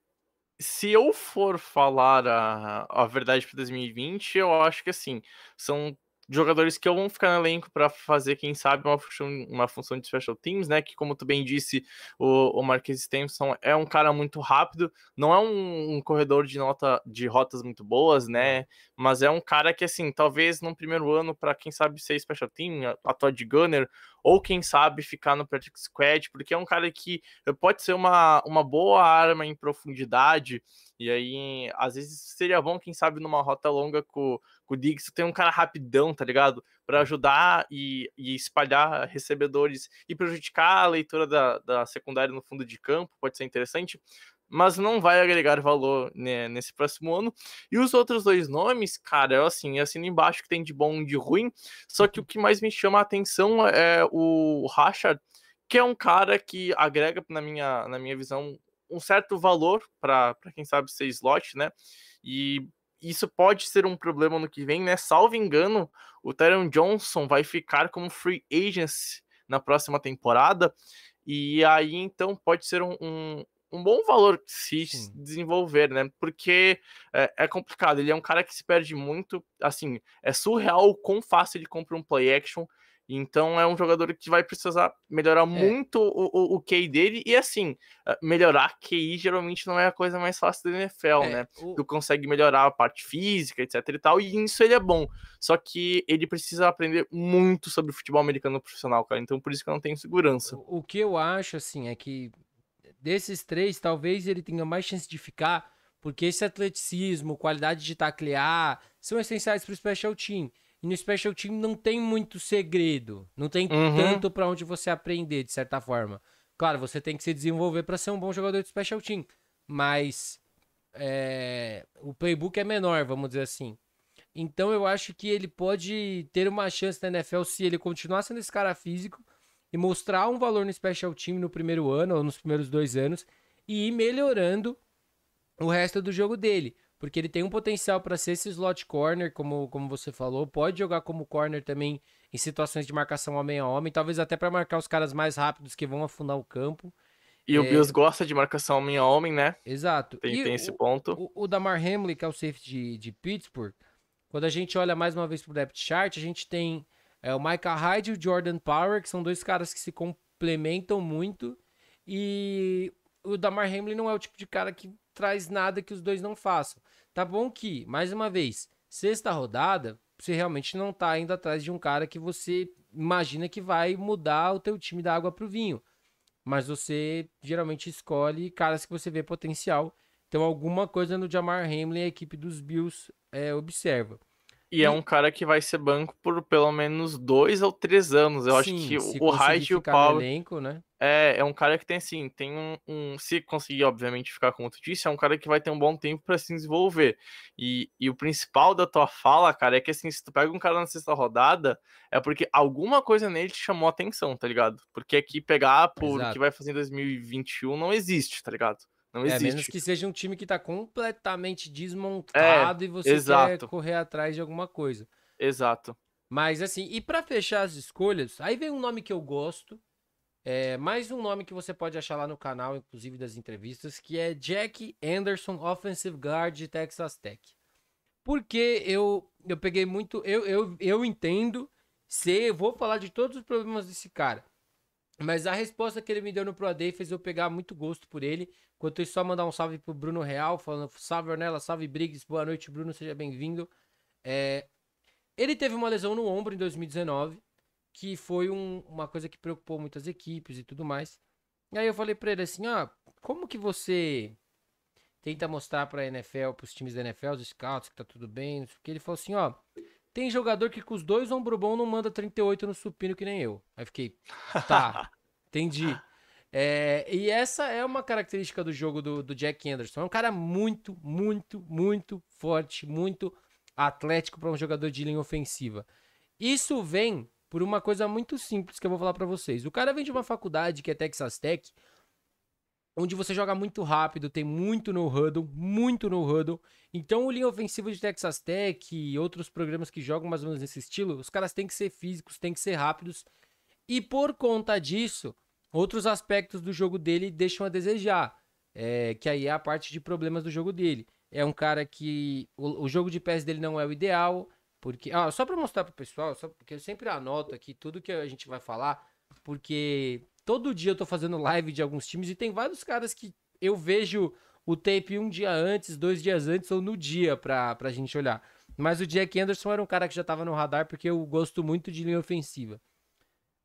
se eu for falar a, a verdade para 2020, eu acho que assim, são jogadores que vão ficar no elenco para fazer, quem sabe, uma função, uma função de special teams, né? Que, como tu bem disse, o, o Marquês Stevenson é um cara muito rápido, não é um, um, corredor de nota de rotas muito boas, uhum. né? Mas é um cara que, assim, talvez no primeiro ano, para quem sabe ser special team, a de gunner ou quem sabe ficar no Patrick squad, porque é um cara que eh, pode ser uma, uma boa arma em profundidade, e aí às vezes seria bom, quem sabe, numa rota longa com, com o Diggs, tem um cara rapidão, tá ligado? Para ajudar e, e espalhar recebedores e prejudicar a leitura da, da secundária no fundo de campo, pode ser interessante mas não vai agregar valor né, nesse próximo ano. E os outros dois nomes, cara, eu assim, assino embaixo que tem de bom e de ruim, só que o uhum. que mais me chama a atenção é o Rashard, que é um cara que agrega, na minha, na minha visão, um certo valor para quem sabe ser slot, né? E isso pode ser um problema no que vem, né? Salvo engano, o Tyron Johnson vai ficar como free agency na próxima temporada. E aí, então, pode ser um, um, um bom valor se Sim. desenvolver, né? Porque é, é, complicado. Ele é um cara que se perde muito. Assim, é surreal o quão fácil ele compra um play action. Então é um jogador que vai precisar melhorar é. muito o, o, o, QI dele. E assim, é, melhorar QI geralmente não é a coisa mais fácil da NFL, é. né? O... Tu consegue melhorar a parte física, etc e tal. E isso ele é bom. Só que ele precisa aprender muito sobre o futebol americano profissional, cara. Então por isso que eu não tenho segurança. O, o que eu acho, assim, é que desses três, talvez ele tenha mais chance de ficar, porque esse atleticismo, qualidade de taclear, são essenciais para o Special Team. E no Special Team não tem muito segredo, não tem uhum. tanto para onde você aprender, de certa forma. Claro, você tem que se desenvolver para ser um bom jogador de Special Team, mas é, o playbook é menor, vamos dizer assim. Então eu acho que ele pode ter uma chance na NFL se ele continuar sendo esse cara físico e mostrar um valor no Special Team no primeiro ano ou nos primeiros dois anos e ir melhorando o resto do jogo dele. Porque ele tem um potencial para ser esse slot corner, como, como você falou. Pode jogar como corner também em situações de marcação homem a homem. Talvez até para marcar os caras mais rápidos que vão afundar o campo. E é... o Bills gosta de marcação homem a homem, né? Exato. Tem, e tem esse ponto. O, o Damar Hamlin, que é o safety de, de Pittsburgh, quando a gente olha mais uma vez para o depth chart, a gente tem é o Micah Hyde e o Jordan Power, que são dois caras que se complementam muito. E o Damar Hamlin não é o tipo de cara que traz nada que os dois não façam. Tá bom que, mais uma vez, sexta rodada, você realmente não tá indo atrás de um cara que você imagina que vai mudar o teu time da água pro vinho. Mas você geralmente escolhe caras que você vê potencial. Então alguma coisa no Jamar Hamlin a equipe dos Bills é, observa. E é um cara que vai ser banco por pelo menos dois ou três anos. Eu Sim, acho que o Hyde e o Paulo. Elenco, né? É, é um cara que tem assim, tem um, um, Se conseguir, obviamente, ficar com tu disse, é um cara que vai ter um bom tempo para se desenvolver. E, e o principal da tua fala, cara, é que assim, se tu pega um cara na sexta rodada, é porque alguma coisa nele te chamou atenção, tá ligado? Porque aqui pegar por o que vai fazer em 2021 não existe, tá ligado? Não é, existe. É, menos que seja um time que está completamente desmontado é, e você exato. quer correr atrás de alguma coisa. Exato. Mas assim, e para fechar as escolhas, aí vem um nome que eu gosto, é, mais um nome que você pode achar lá no canal, inclusive das entrevistas, que é Jack Anderson, Offensive Guard de Texas Tech. Porque eu, eu peguei muito. Eu, eu, eu entendo, sei, eu vou falar de todos os problemas desse cara. Mas a resposta que ele me deu no Pro Day fez eu pegar muito gosto por ele. Enquanto isso, só mandar um salve pro Bruno Real, falando salve Ornella, salve Briggs, boa noite Bruno, seja bem-vindo. É... Ele teve uma lesão no ombro em 2019, que foi um, uma coisa que preocupou muitas equipes e tudo mais. E aí eu falei pra ele assim, ó, ah, como que você tenta mostrar pra NFL, pros times da NFL, os scouts, que tá tudo bem, não sei o que. Ele falou assim, ó, tem jogador que com os dois ombro bom não manda 38 no supino que nem eu. Aí fiquei, tá, entendi. É, e essa é uma característica do jogo do, do, Jack Anderson. É um cara muito, muito, muito forte, muito atlético para um jogador de linha ofensiva. Isso vem por uma coisa muito simples que eu vou falar para vocês. O cara vem de uma faculdade que é Texas Tech, onde você joga muito rápido, tem muito no huddle, muito no huddle. Então, o linha ofensiva de Texas Tech e outros programas que jogam mais ou menos nesse estilo, os caras têm que ser físicos, têm que ser rápidos. E por conta disso, outros aspectos do jogo dele deixam a desejar. É, que aí é a parte de problemas do jogo dele. É um cara que o, o jogo de pés dele não é o ideal, porque ah, só para mostrar pro pessoal, só porque eu sempre anoto aqui tudo que a gente vai falar, porque todo dia eu tô fazendo live de alguns times e tem vários caras que eu vejo o tape um dia antes, dois dias antes ou no dia pra, pra gente olhar. Mas o Jack Anderson era um cara que já tava no radar porque eu gosto muito de linha ofensiva.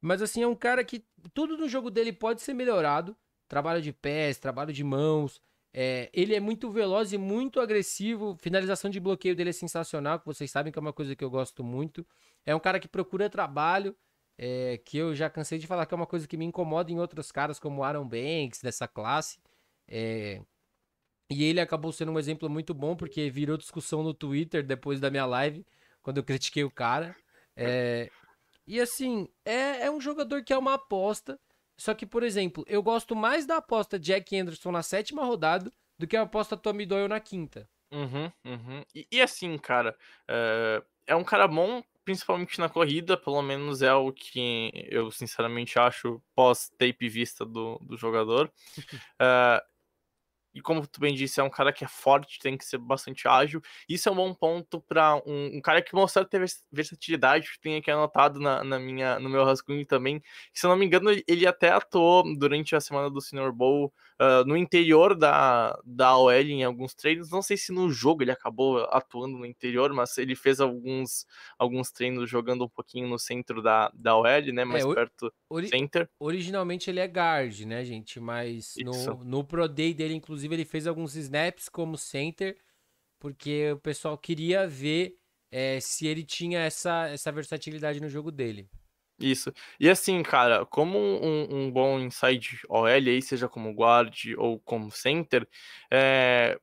Mas assim, é um cara que tudo no jogo dele pode ser melhorado. Trabalho de pés, trabalho de mãos. É, ele é muito veloz e muito agressivo. Finalização de bloqueio dele é sensacional, que vocês sabem que é uma coisa que eu gosto muito. É um cara que procura trabalho, é, que eu já cansei de falar que é uma coisa que me incomoda em outros caras, como Aaron Banks, dessa classe. É, e ele acabou sendo um exemplo muito bom, porque virou discussão no Twitter depois da minha live, quando eu critiquei o cara. É, e assim, é, é um jogador que é uma aposta. Só que, por exemplo, eu gosto mais da aposta Jack Anderson na sétima rodada do que a aposta Tommy Doyle na quinta. Uhum, uhum. E, e assim, cara, é, é um cara bom principalmente na corrida, pelo menos é o que eu sinceramente acho pós-tape vista do, do jogador. uh, E como tu bem disse, é um cara que é forte, tem que ser bastante ágil. Isso é um bom ponto para um, um, cara que mostrou ter versatilidade, que tem aqui anotado na, na minha, no meu rascunho também. Que, se eu não me engano, ele até atuou durante a semana do Senior Bowl uh, no interior da, da OL em alguns treinos. Não sei se no jogo ele acabou atuando no interior, mas ele fez alguns, alguns treinos jogando um pouquinho no centro da, da OL, né? É, mais é, perto do center. Originalmente ele é guard, né, gente? Mas no, no Pro Day dele, inclusive Inclusive, ele fez alguns snaps como center, porque o pessoal queria ver é, se ele tinha essa, essa versatilidade no jogo dele. Isso. E assim, cara, como um, um, bom inside OL aí, seja como guard ou como center, é...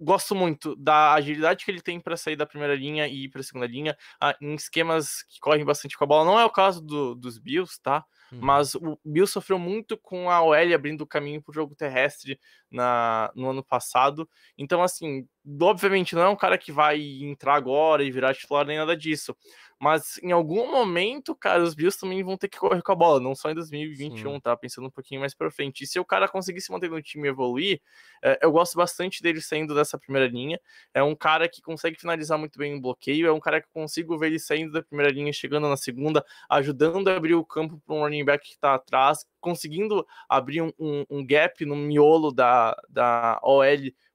gosto muito da agilidade que ele tem para sair da primeira linha e ir para a segunda linha, ah, em esquemas que correm bastante com a bola. Não é o caso do, dos Bills, tá? Uhum. Mas o Bill sofreu muito com a OL abrindo o caminho para o jogo terrestre na, no ano passado. Então, assim, obviamente não é um cara que vai entrar agora e virar titular nem nada disso. Mas em algum momento, cara, os Bills também vão ter que correr com a bola, não só em 2021, Sim. tá? Pensando um pouquinho mais pra frente. E se o cara conseguir se manter no time e evoluir, é, eu gosto bastante dele saindo dessa primeira linha. É um cara que consegue finalizar muito bem o bloqueio, é um cara que eu consigo ver ele saindo da primeira linha, chegando na segunda, ajudando a abrir o campo para um running back que tá atrás, conseguindo abrir um, um, um gap no miolo da, da OL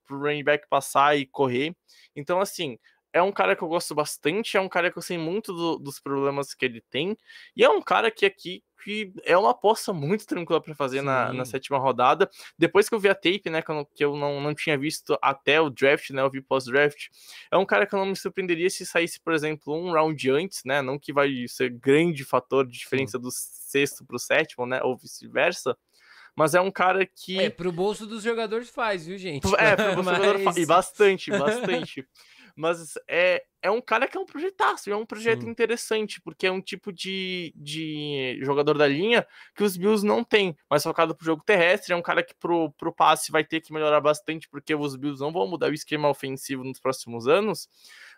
pro running back passar e correr. Então, assim, é um cara que eu gosto bastante, é um cara que eu sei muito do, dos problemas que ele tem, e é um cara que aqui que é uma aposta muito tranquila para fazer na, na, sétima rodada. Depois que eu vi a tape, né, que eu, não, que eu não, não tinha visto até o draft, né, eu vi pós-draft, é um cara que eu não me surpreenderia se saísse, por exemplo, um round antes, né, não que vai ser grande fator de diferença Sim. do sexto para o sétimo, né, ou vice-versa, mas é um cara que... É, pro bolso dos jogadores faz, viu, gente? É, pro bolso mas... dos jogadores faz, e bastante, bastante. Mas é, é um cara que é um projetaço, é um projeto Sim. interessante, porque é um tipo de, de jogador da linha que os Bills não têm, mas focado pro jogo terrestre, é um cara que pro, pro passe vai ter que melhorar bastante, porque os Bills não vão mudar o esquema ofensivo nos próximos anos.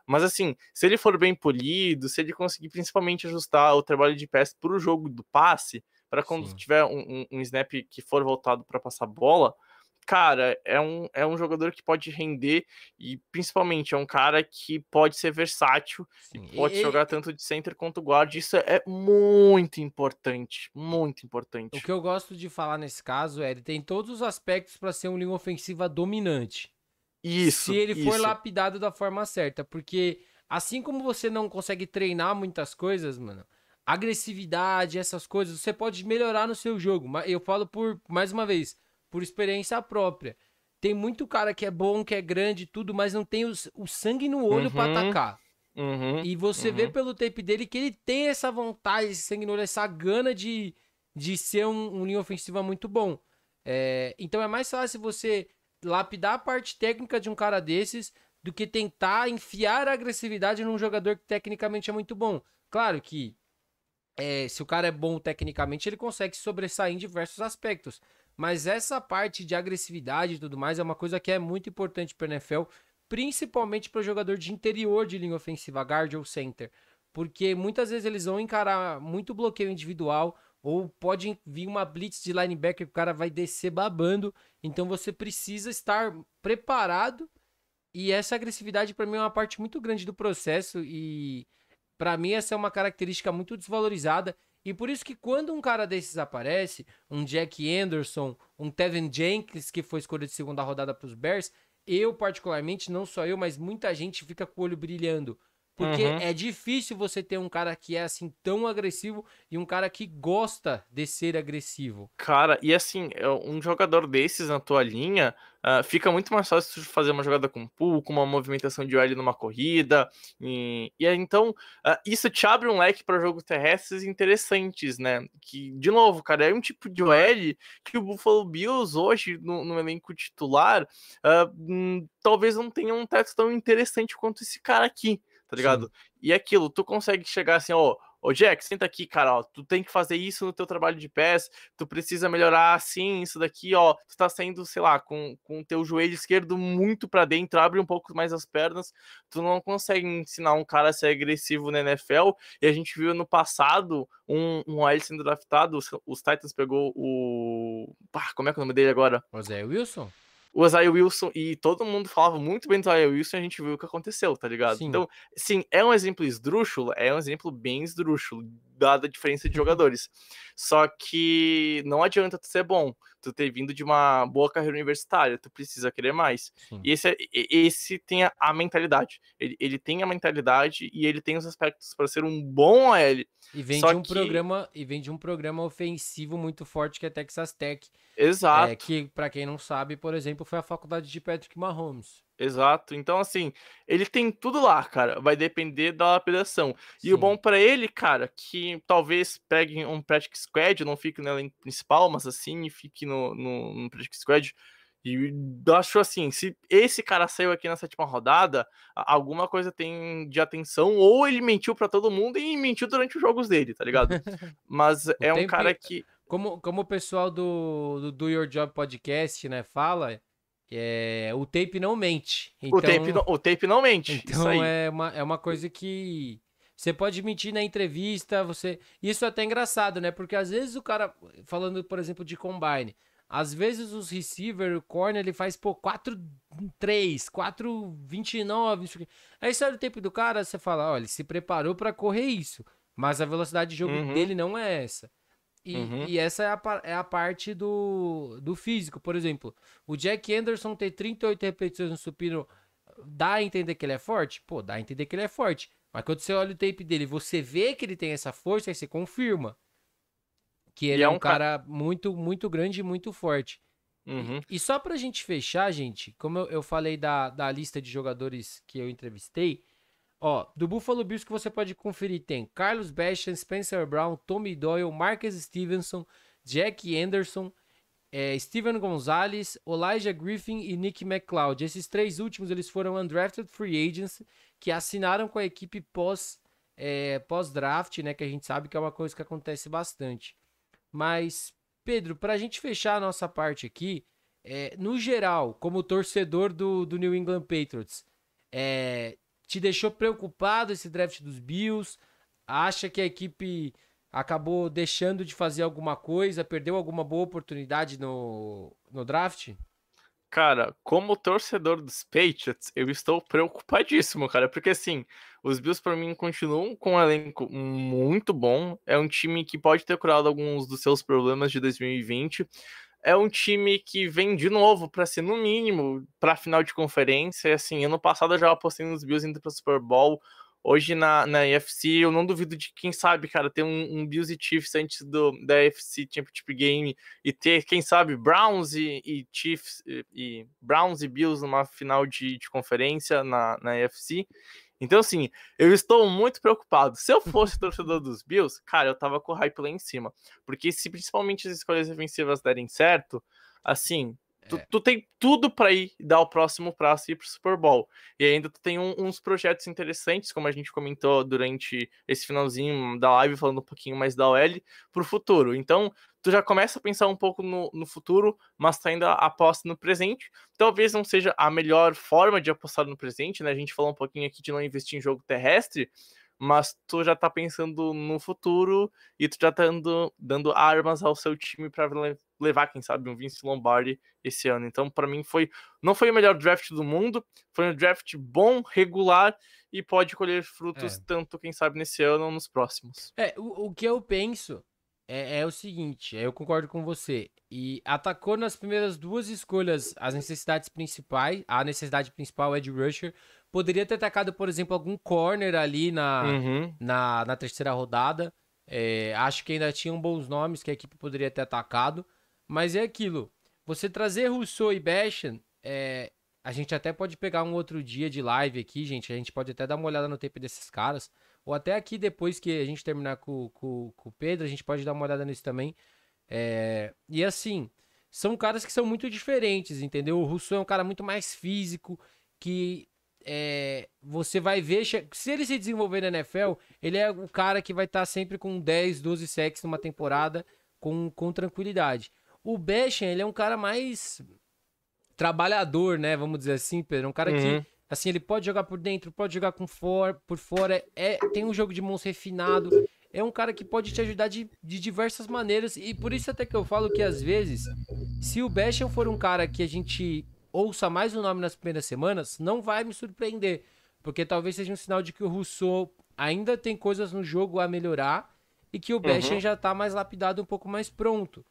Mas assim, se ele for bem polido, se ele conseguir principalmente ajustar o trabalho de para pro jogo do passe, para quando Sim. tiver um, um, um snap que for voltado para passar bola, cara, é um, é um jogador que pode render e principalmente é um cara que pode ser versátil e pode jogar tanto de center quanto guard. Isso é muito importante, muito importante. O que eu gosto de falar nesse caso é ele tem todos os aspectos para ser uma linha ofensiva dominante. Isso. Se ele isso. for lapidado da forma certa, porque assim como você não consegue treinar muitas coisas, mano, agressividade, essas coisas, você pode melhorar no seu jogo. Eu falo por mais uma vez, por experiência própria. Tem muito cara que é bom, que é grande tudo, mas não tem os, o sangue no olho uhum. para atacar. Uhum. E você uhum. vê pelo tape dele que ele tem essa vontade, esse sangue no olho, essa gana de, de ser um, um linha ofensiva muito bom. É, então é mais fácil você lapidar a parte técnica de um cara desses do que tentar enfiar a agressividade num jogador que tecnicamente é muito bom. Claro que é, se o cara é bom tecnicamente, ele consegue sobressair em diversos aspectos. Mas essa parte de agressividade e tudo mais é uma coisa que é muito importante para NFL, principalmente para o jogador de interior de linha ofensiva, guard ou center, porque muitas vezes eles vão encarar muito bloqueio individual ou pode vir uma blitz de linebacker que o cara vai descer babando, então você precisa estar preparado e essa agressividade para mim é uma parte muito grande do processo e para mim essa é uma característica muito desvalorizada e por isso que quando um cara desses aparece, um Jack Anderson, um Tevin Jenkins, que foi escolha de segunda rodada para os Bears, eu particularmente, não só eu, mas muita gente fica com o olho brilhando. Porque uhum. é difícil você ter um cara que é assim tão agressivo e um cara que gosta de ser agressivo. Cara, e assim, é, um jogador desses na tua linha, uh, fica muito mais fácil fazer uma jogada com pull, com uma movimentação de olho numa corrida. E, e então, uh, isso te abre um leque para jogos terrestres interessantes, né? Que, de novo, cara, é um tipo de OL que o Buffalo Bills hoje, no, no elenco titular, uh, talvez não tenha um teto tão interessante quanto esse cara aqui tá ligado? Sim. E é aquilo, tu consegue chegar assim, ó, ô Jack, senta aqui, cara, ó, tu tem que fazer isso no teu trabalho de pés, tu precisa melhorar assim, isso daqui, ó, tu tá saindo, sei lá, com o teu joelho esquerdo muito para dentro, abre um pouco mais as pernas, tu não consegue ensinar um cara a ser agressivo na NFL, e a gente viu no passado um, um OL sendo draftado, os, os Titans pegou o... Pá, como é que é o nome dele agora? José Wilson? o Isaiah Wilson e todo mundo falava muito bem do Isaiah Wilson e a gente viu o que aconteceu, tá ligado? Sim. Então, sim, é um exemplo esdrúxulo, é um exemplo bem esdrúxulo, dada a diferença de uhum. jogadores. Só que não adianta ser bom tu ter vindo de uma boa carreira universitária, tu precisa querer mais. Sim. E esse, é, esse tem a, a mentalidade. Ele, ele, tem a mentalidade e ele tem os aspectos para ser um bom OL. E vem Só de um que... programa e vem de um programa ofensivo muito forte que é Texas Tech. É, Exato. É, que para quem não sabe, por exemplo, foi a faculdade de Patrick Mahomes. Exato. Então, assim, ele tem tudo lá, cara. Vai depender da lapidação. E o bom para ele, cara, que talvez pegue um Practice Squad, não fique no elenco principal, mas assim, fique no, no, no Practice Squad. E acho assim, se esse cara saiu aqui na sétima rodada, alguma coisa tem de atenção, ou ele mentiu para todo mundo e mentiu durante os jogos dele, tá ligado? Mas é um cara que... que. Como, como o pessoal do, do Do Your Job Podcast, né, fala, é, o tape não mente. Então, o, tape não, o tape não mente. Então é, uma, é uma coisa que você pode mentir na entrevista, você. Isso é até engraçado, né? Porque às vezes o cara, falando, por exemplo, de combine, às vezes os receiver, o corner, ele faz, pô, 4, 3, 4, 29. Aí sai o tempo do cara, você fala, olha, ele se preparou para correr isso, mas a velocidade de jogo uhum. dele não é essa. E, uhum. e essa é a, é a parte do, do físico. Por exemplo, o Jack Anderson ter 38 repetições no supino dá a entender que ele é forte? Pô, dá a entender que ele é forte. Mas quando você olha o tape dele, você vê que ele tem essa força, aí você confirma. Que ele é, é, um cara, muito, muito grande e muito forte. Uhum. E, e só pra gente fechar, gente, como eu, eu falei da, da lista de jogadores que eu entrevistei, Ó, do Buffalo Bills que você pode conferir tem Carlos Basham, Spencer Brown, Tommy Doyle, Marcus Stevenson, Jack Anderson, é, Steven Gonzalez, Elijah Griffin e Nick McCloud. Esses três últimos eles foram undrafted free agents que assinaram com a equipe pós é, pós draft, né? Que a gente sabe que é uma coisa que acontece bastante. Mas Pedro, para a gente fechar a nossa parte aqui, é, no geral, como torcedor do, do New England Patriots, é, te deixou preocupado esse draft dos Bills? Acha que a equipe acabou deixando de fazer alguma coisa, perdeu alguma boa oportunidade no, no draft? Cara, como torcedor dos Patriots, eu estou preocupadíssimo, cara, porque assim, os Bills para mim continuam com um elenco muito bom, é um time que pode ter curado alguns dos seus problemas de 2020, é um time que vem de novo para ser no mínimo para final de conferência. E, assim, ano passado eu já apostei nos Bills indo para Super Bowl. Hoje na, na UFC, eu não duvido de quem sabe, cara, ter um, um Bills e Chiefs antes do, da UFC Championship Game e ter, quem sabe, Browns e, e Chiefs e, e, Browns e Bills numa final de, de conferência na, na UFC. Então, assim, eu estou muito preocupado. Se eu fosse torcedor dos Bills, cara, eu tava com o hype lá em cima. Porque se principalmente as escolhas defensivas derem certo, assim, é. Tu, tu, tem tudo para ir dar o próximo passo e ir pro Super Bowl. E ainda tu tem um, uns projetos interessantes, como a gente comentou durante esse finalzinho da live, falando um pouquinho mais da OL, pro futuro. Então, tu já começa a pensar um pouco no, no futuro, mas tu ainda aposta no presente. Talvez não seja a melhor forma de apostar no presente, né? A gente falou um pouquinho aqui de não investir em jogo terrestre, mas tu já tá pensando no futuro e tu já tá dando, dando armas ao seu time para levar, quem sabe, um Vince Lombardi esse ano. Então, para mim, foi não foi o melhor draft do mundo, foi um draft bom, regular e pode colher frutos é. tanto, quem sabe, nesse ano ou nos próximos. É, o, o que eu penso é, é, o seguinte, é, eu concordo com você. E atacou nas primeiras duas escolhas as necessidades principais. A necessidade principal é de rusher. Poderia ter atacado, por exemplo, algum corner ali na, uhum. na, na, terceira rodada. É, acho que ainda tinham bons nomes que a equipe poderia ter atacado. Mas é aquilo. Você trazer Rousseau e Bashan, é, a gente até pode pegar um outro dia de live aqui, gente. A gente pode até dar uma olhada no tempo desses caras. Ou até aqui, depois que a gente terminar com, com, com o Pedro, a gente pode dar uma olhada nisso também. É, e assim, são caras que são muito diferentes, entendeu? O Rousseau é um cara muito mais físico, que é, você vai ver. Se ele se desenvolver na NFL, ele é o cara que vai estar tá sempre com 10, 12 sacks numa temporada com, com tranquilidade. O Bashan, ele é um cara mais trabalhador, né? Vamos dizer assim, Pedro. É um cara uhum. que, assim, ele pode jogar por dentro, pode jogar com for, por fora. É, tem um jogo de mãos refinado. É um cara que pode te ajudar de, de diversas maneiras. E por isso até que eu falo que, às vezes, se o Bashan for um cara que a gente ouça mais o nome nas primeiras semanas, não vai me surpreender. Porque talvez seja um sinal de que o Rousseau ainda tem coisas no jogo a melhorar e que o uhum. já tá mais lapidado, um pouco mais pronto.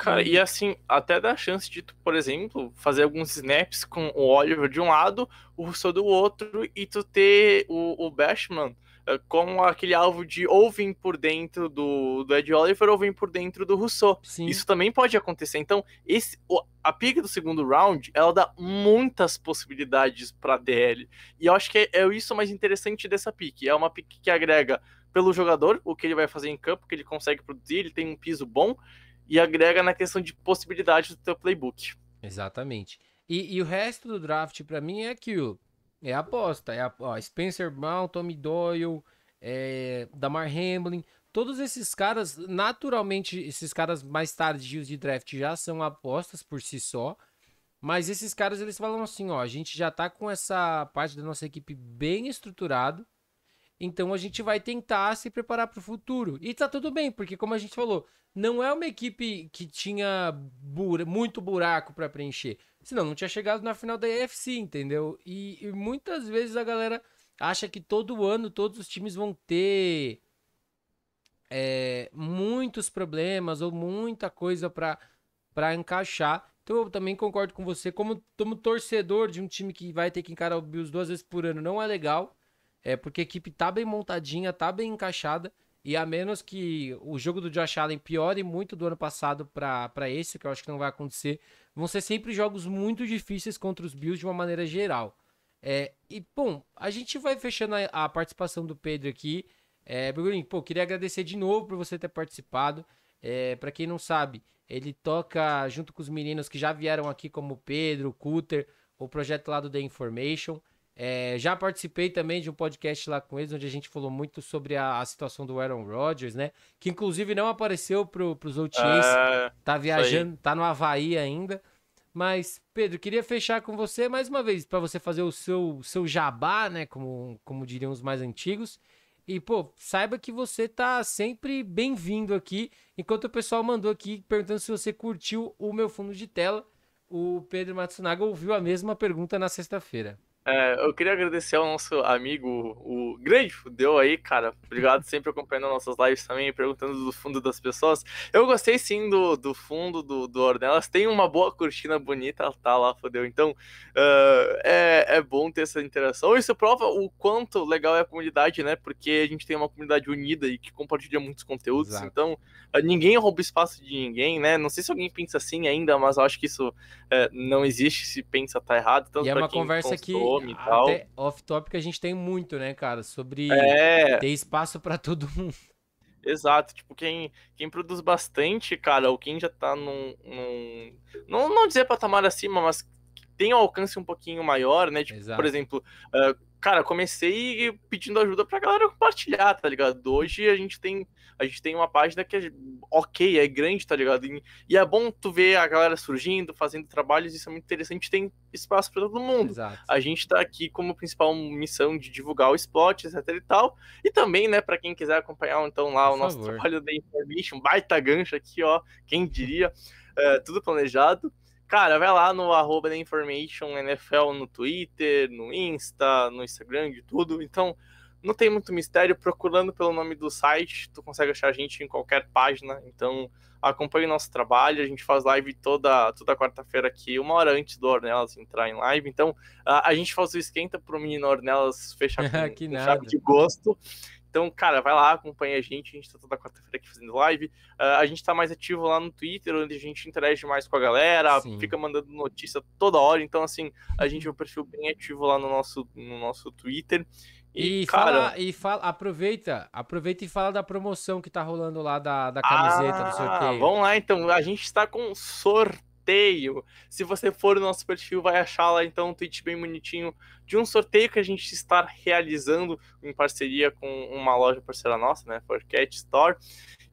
Cara, e assim, até dá a chance de tu, por exemplo, fazer alguns snaps com o Oliver de um lado, o Rousseau do outro, e tu ter o, o Bashman eh, como aquele alvo de ou vir por dentro do, do Ed Oliver ou vir por dentro do Rousseau. Sim. Isso também pode acontecer. Então, esse, a pick do segundo round, ela dá muitas possibilidades para DL. E eu acho que é, é isso mais interessante dessa pick. É uma pick que agrega pelo jogador, o que ele vai fazer em campo, o que ele consegue produzir, ele tem um piso bom, e agrega na questão de possibilidades do teu playbook. Exatamente. E, e o resto do draft para mim é aquilo. É aposta. É a, ó, Spencer Brown, Tommy Doyle, é, Damar Hamlin. Todos esses caras, naturalmente, esses caras mais tardios de draft já são apostas por si só. Mas esses caras, eles falam assim, ó, a gente já tá com essa parte da nossa equipe bem estruturado então a gente vai tentar se preparar para o futuro. E tá tudo bem, porque como a gente falou, não é uma equipe que tinha bura, muito buraco para preencher. Senão não tinha chegado na final da EFC, entendeu? E, e, muitas vezes a galera acha que todo ano todos os times vão ter é, muitos problemas ou muita coisa para encaixar. Então eu também concordo com você. Como, como torcedor de um time que vai ter que encarar o Bills duas vezes por ano, não é legal é porque a equipe tá bem montadinha, tá bem encaixada. E a menos que o jogo do Josh Allen piore muito do ano passado para esse, que eu acho que não vai acontecer, vão ser sempre jogos muito difíceis contra os Bills de uma maneira geral. É, e, bom, a gente vai fechando a, a participação do Pedro aqui. É, pô, queria agradecer de novo por você ter participado. É, para quem não sabe, ele toca junto com os meninos que já vieram aqui, como o Pedro, o Cutter, o projeto lá do The Information. É, já participei também de um podcast lá com eles, onde a gente falou muito sobre a, a situação do Aaron Rodgers, né? Que inclusive não apareceu pro, pros OTAs. Ah, é, tá viajando, tá no Havaí ainda. Mas, Pedro, queria fechar com você mais uma vez, para você fazer o seu, seu jabá, né? Como, como diriam os mais antigos. E, pô, saiba que você tá sempre bem-vindo aqui. Enquanto o pessoal mandou aqui perguntando se você curtiu o meu fundo de tela, o Pedro Matsunaga ouviu a mesma pergunta na sexta-feira. É, eu queria agradecer ao nosso amigo, o grande fudeu aí, cara. Obrigado sempre acompanhando nossas lives também, perguntando do fundo das pessoas. Eu gostei sim do, do fundo do, do Ornelas. Tem uma boa cortina bonita, tá lá, fudeu. Então, uh, é, é bom ter essa interação. Isso prova o quanto legal é a comunidade, né? Porque a gente tem uma comunidade unida e que compartilha muitos conteúdos. Exato. Então, ah, ninguém rouba espaço de ninguém, né? Não sei se alguém pensa assim ainda, mas eu acho que isso é, não existe. Se pensa, tá errado. Tanto e é uma conversa que nome e tal. off-topic a gente tem muito, né, cara? Sobre é... ter espaço para todo mundo. Exato, tipo, quem, quem produz bastante, cara, ou quem já tá num. num não, não dizer patamar acima, mas tem um alcance um pouquinho maior, né? Tipo, Exato. por exemplo, uh, cara, comecei pedindo ajuda pra galera compartilhar, tá ligado? Hoje a gente tem, a gente tem uma página que é ok, é grande, tá ligado? E, e é bom tu ver a galera surgindo, fazendo trabalhos, isso é muito interessante, tem espaço para todo mundo. Exato. A gente tá aqui como principal missão de divulgar o Spot, etc e tal. E também, né, para quem quiser acompanhar então lá Por o nosso favor. trabalho da Information, baita gancho aqui, ó, quem diria, é, tudo planejado. Cara, vai lá no arroba NFL no Twitter, no Insta, no Instagram, de tudo. Então, não tem muito mistério. Procurando pelo nome do site, tu consegue achar a gente em qualquer página. Então, acompanhe o nosso trabalho. A gente faz live toda, toda quarta-feira aqui, uma hora antes do Ornelas entrar em live. Então, a, a gente faz o esquenta pro menino Ornelas fechar com, que com chave de gosto. Então, cara, vai lá, acompanha a gente. A gente tá toda quarta-feira aqui fazendo live. Uh, a gente tá mais ativo lá no Twitter, onde a gente interage mais com a galera, Sim. fica mandando notícia toda hora. Então, assim, a gente é um uhum. perfil bem ativo lá no nosso, no nosso Twitter. E, e, cara... fala, e fala, aproveita, aproveita e fala da promoção que tá rolando lá da, da camiseta ah, do sorteio. Vamos lá, então. A gente está com sorteio sorteio. Se você for no nosso perfil, vai achar lá então um tweet bem bonitinho de um sorteio que a gente está realizando em parceria com uma loja parceira nossa, né? Forcat Store.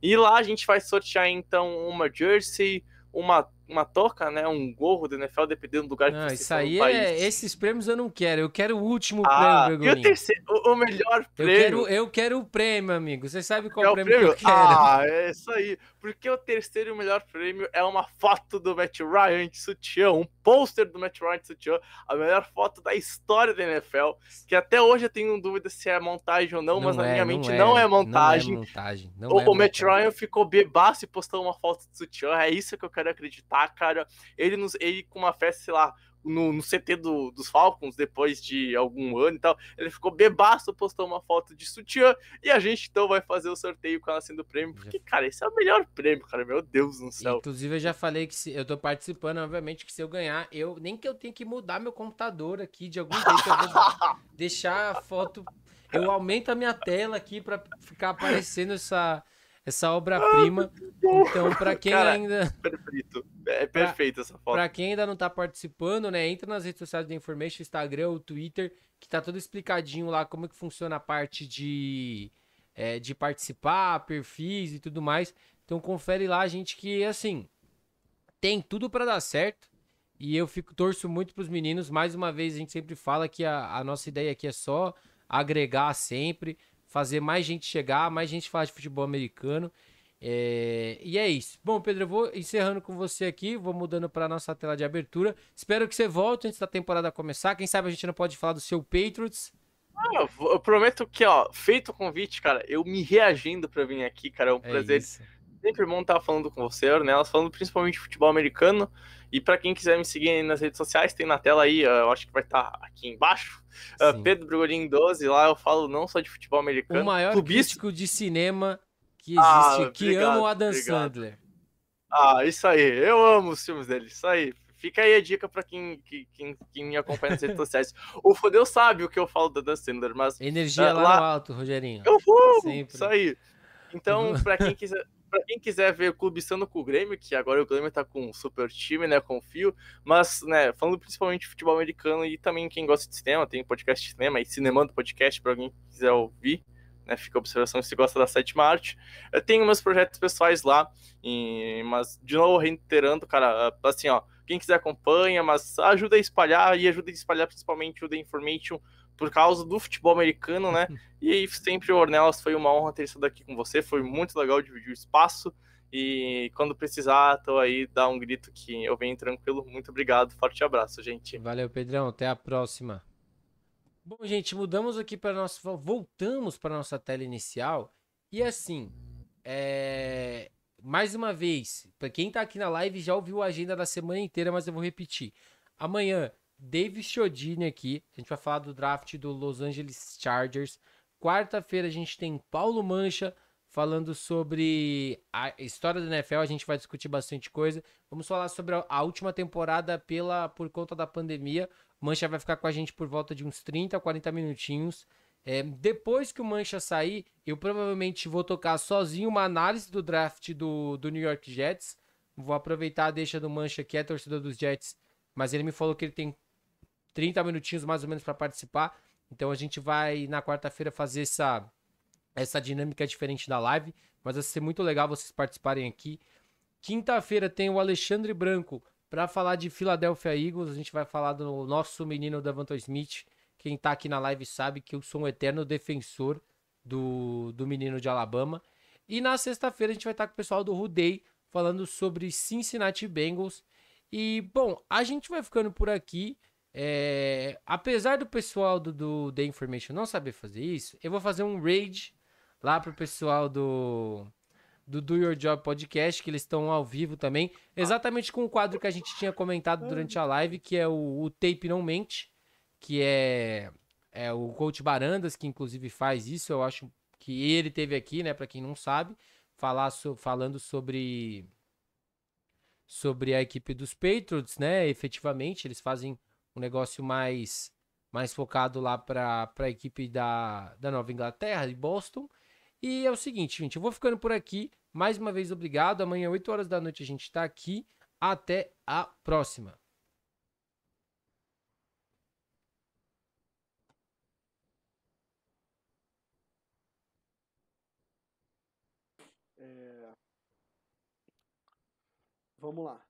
E lá a gente vai sortear então uma jersey, uma, uma toca, né? Um gorro do NFL, dependendo do lugar não, que você isso aí é, Esses prêmios eu não quero. Eu quero o último ah, prêmio, E o terceiro, o melhor prêmio. Eu quero, eu quero o prêmio, amigo. Você sabe qual é o prêmio, prêmio, que eu quero. Ah, é isso aí porque o terceiro melhor prêmio é uma foto do Matt Ryan de sutiã, um pôster do Matt Ryan de sutiã, a melhor foto da história da NFL, que até hoje eu tenho dúvida se é montagem ou não, não mas é, na minha mente é, não é, não é montagem. Não é montagem não o, é o Matt montagem. Ryan ficou bebaço e postou uma foto de sutiã, é isso que eu quero acreditar, cara. Ele, nos, ele com uma festa, sei lá, no, no CT do, dos Falcons depois de algum ano e tal. Ele ficou bebaço, postou uma foto de sutiã e a gente então vai fazer o sorteio com ela sendo prêmio, porque, cara, esse é o melhor prêmio, cara, meu Deus do céu. Inclusive, eu já falei que se, eu tô participando, obviamente, que se eu ganhar, eu nem que eu tenha que mudar meu computador aqui de algum jeito, eu vou deixar a foto. Eu aumento a minha tela aqui para ficar aparecendo essa essa obra-prima. então, para quem Cara, ainda. É perfeito. É perfeito essa foto. Para quem ainda não tá participando, né? Entra nas redes sociais da Information, Instagram, ou Twitter, que tá tudo explicadinho lá como que funciona a parte de, é, de participar, perfis e tudo mais. Então confere lá, gente, que assim tem tudo para dar certo. E eu fico torço muito para os meninos. Mais uma vez, a gente sempre fala que a, a nossa ideia aqui é só agregar sempre fazer mais gente chegar, mais gente falar de futebol americano. É... E é isso. Bom, Pedro, eu vou encerrando com você aqui, vou mudando para nossa tela de abertura. Espero que você volte antes da temporada começar. Quem sabe a gente não pode falar do seu Patriots. Ah, eu prometo que, ó, feito o convite, cara, eu me reagindo para vir aqui, cara, é um é prazer. Isso sempre bom estar tá falando com você, Ornelas, né? falando principalmente de futebol americano. E para quem quiser me seguir nas redes sociais, tem na tela aí, eu acho que vai estar tá aqui embaixo. Ah, Pedro Brugolin 12, lá eu falo não só de futebol americano. O maior clubístico crítico de cinema que ah, existe, ah, obrigado, que amo o Adam obrigado. Sandler. Ah, isso aí, eu amo os filmes dele, isso aí. Fica aí a dica para quem, quem, quem, me acompanha nas redes sociais. O Fodeu sabe o que eu falo da Dan Sandler, mas. Energia ah, lá, lá no alto, Rogerinho. Eu vou! Sempre. Isso aí. Então, para quem quiser. Pra quem quiser ver o clube estando com o Grêmio, que agora o Grêmio tá com um super time, né? Confio. Mas, né, falando principalmente de futebol americano e também quem gosta de cinema, tem podcast de cinema e cinema do Podcast pra alguém que quiser ouvir. Né, fica a observação se gosta da sétima arte. Eu tenho meus projetos pessoais lá, e, mas de novo reiterando, cara, assim, ó, quem quiser acompanha, mas ajuda a espalhar e ajuda a espalhar principalmente o The Information por causa do futebol americano, né? E aí, sempre, Ornelas, foi uma honra ter estado aqui com você. Foi muito legal dividir o espaço. E quando precisar, tô aí, dá um grito que eu venho tranquilo. Muito obrigado, forte abraço, gente. Valeu, Pedrão. Até a próxima. Bom, gente, mudamos aqui para nossa. Voltamos para nossa tela inicial. E assim, é... mais uma vez, para quem está aqui na live já ouviu a agenda da semana inteira, mas eu vou repetir. Amanhã David Chodini aqui. A gente vai falar do draft do Los Angeles Chargers. Quarta-feira a gente tem Paulo Mancha falando sobre a história da NFL. A gente vai discutir bastante coisa. Vamos falar sobre a última temporada pela por conta da pandemia. Mancha vai ficar com a gente por volta de uns 30 a 40 minutinhos. É, depois que o Mancha sair, eu provavelmente vou tocar sozinho uma análise do draft do, do New York Jets. Vou aproveitar a deixa do Mancha, que é torcedor dos Jets, mas ele me falou que ele tem 30 minutinhos mais ou menos para participar. Então a gente vai na quarta-feira fazer essa essa dinâmica diferente da live, mas vai ser muito legal vocês participarem aqui. Quinta-feira tem o Alexandre Branco para falar de Philadelphia Eagles. A gente vai falar do nosso menino Davante Smith. Quem está aqui na live sabe que eu sou um eterno defensor do, do menino de Alabama. E na sexta-feira a gente vai estar tá com o pessoal do Rudei falando sobre Cincinnati Bengals. E, bom, a gente vai ficando por aqui. É, apesar do pessoal do, do The Information não saber fazer isso, eu vou fazer um raid lá pro pessoal do do Do Your Job Podcast, que eles estão ao vivo também, exatamente com o quadro que a gente tinha comentado durante a live, que é o, o Tape Não Mente, que é, é o coach Barandas, que inclusive faz isso, eu acho que ele teve aqui, né, para quem não sabe, falar so, falando sobre sobre a equipe dos Patriots, né, efetivamente, eles fazem um negócio mais mais focado lá para a equipe da, da Nova Inglaterra, de Boston. E é o seguinte, gente, eu vou ficando por aqui. Mais uma vez, obrigado. Amanhã, 8 horas da noite, a gente está aqui. Até a próxima. É... Vamos lá.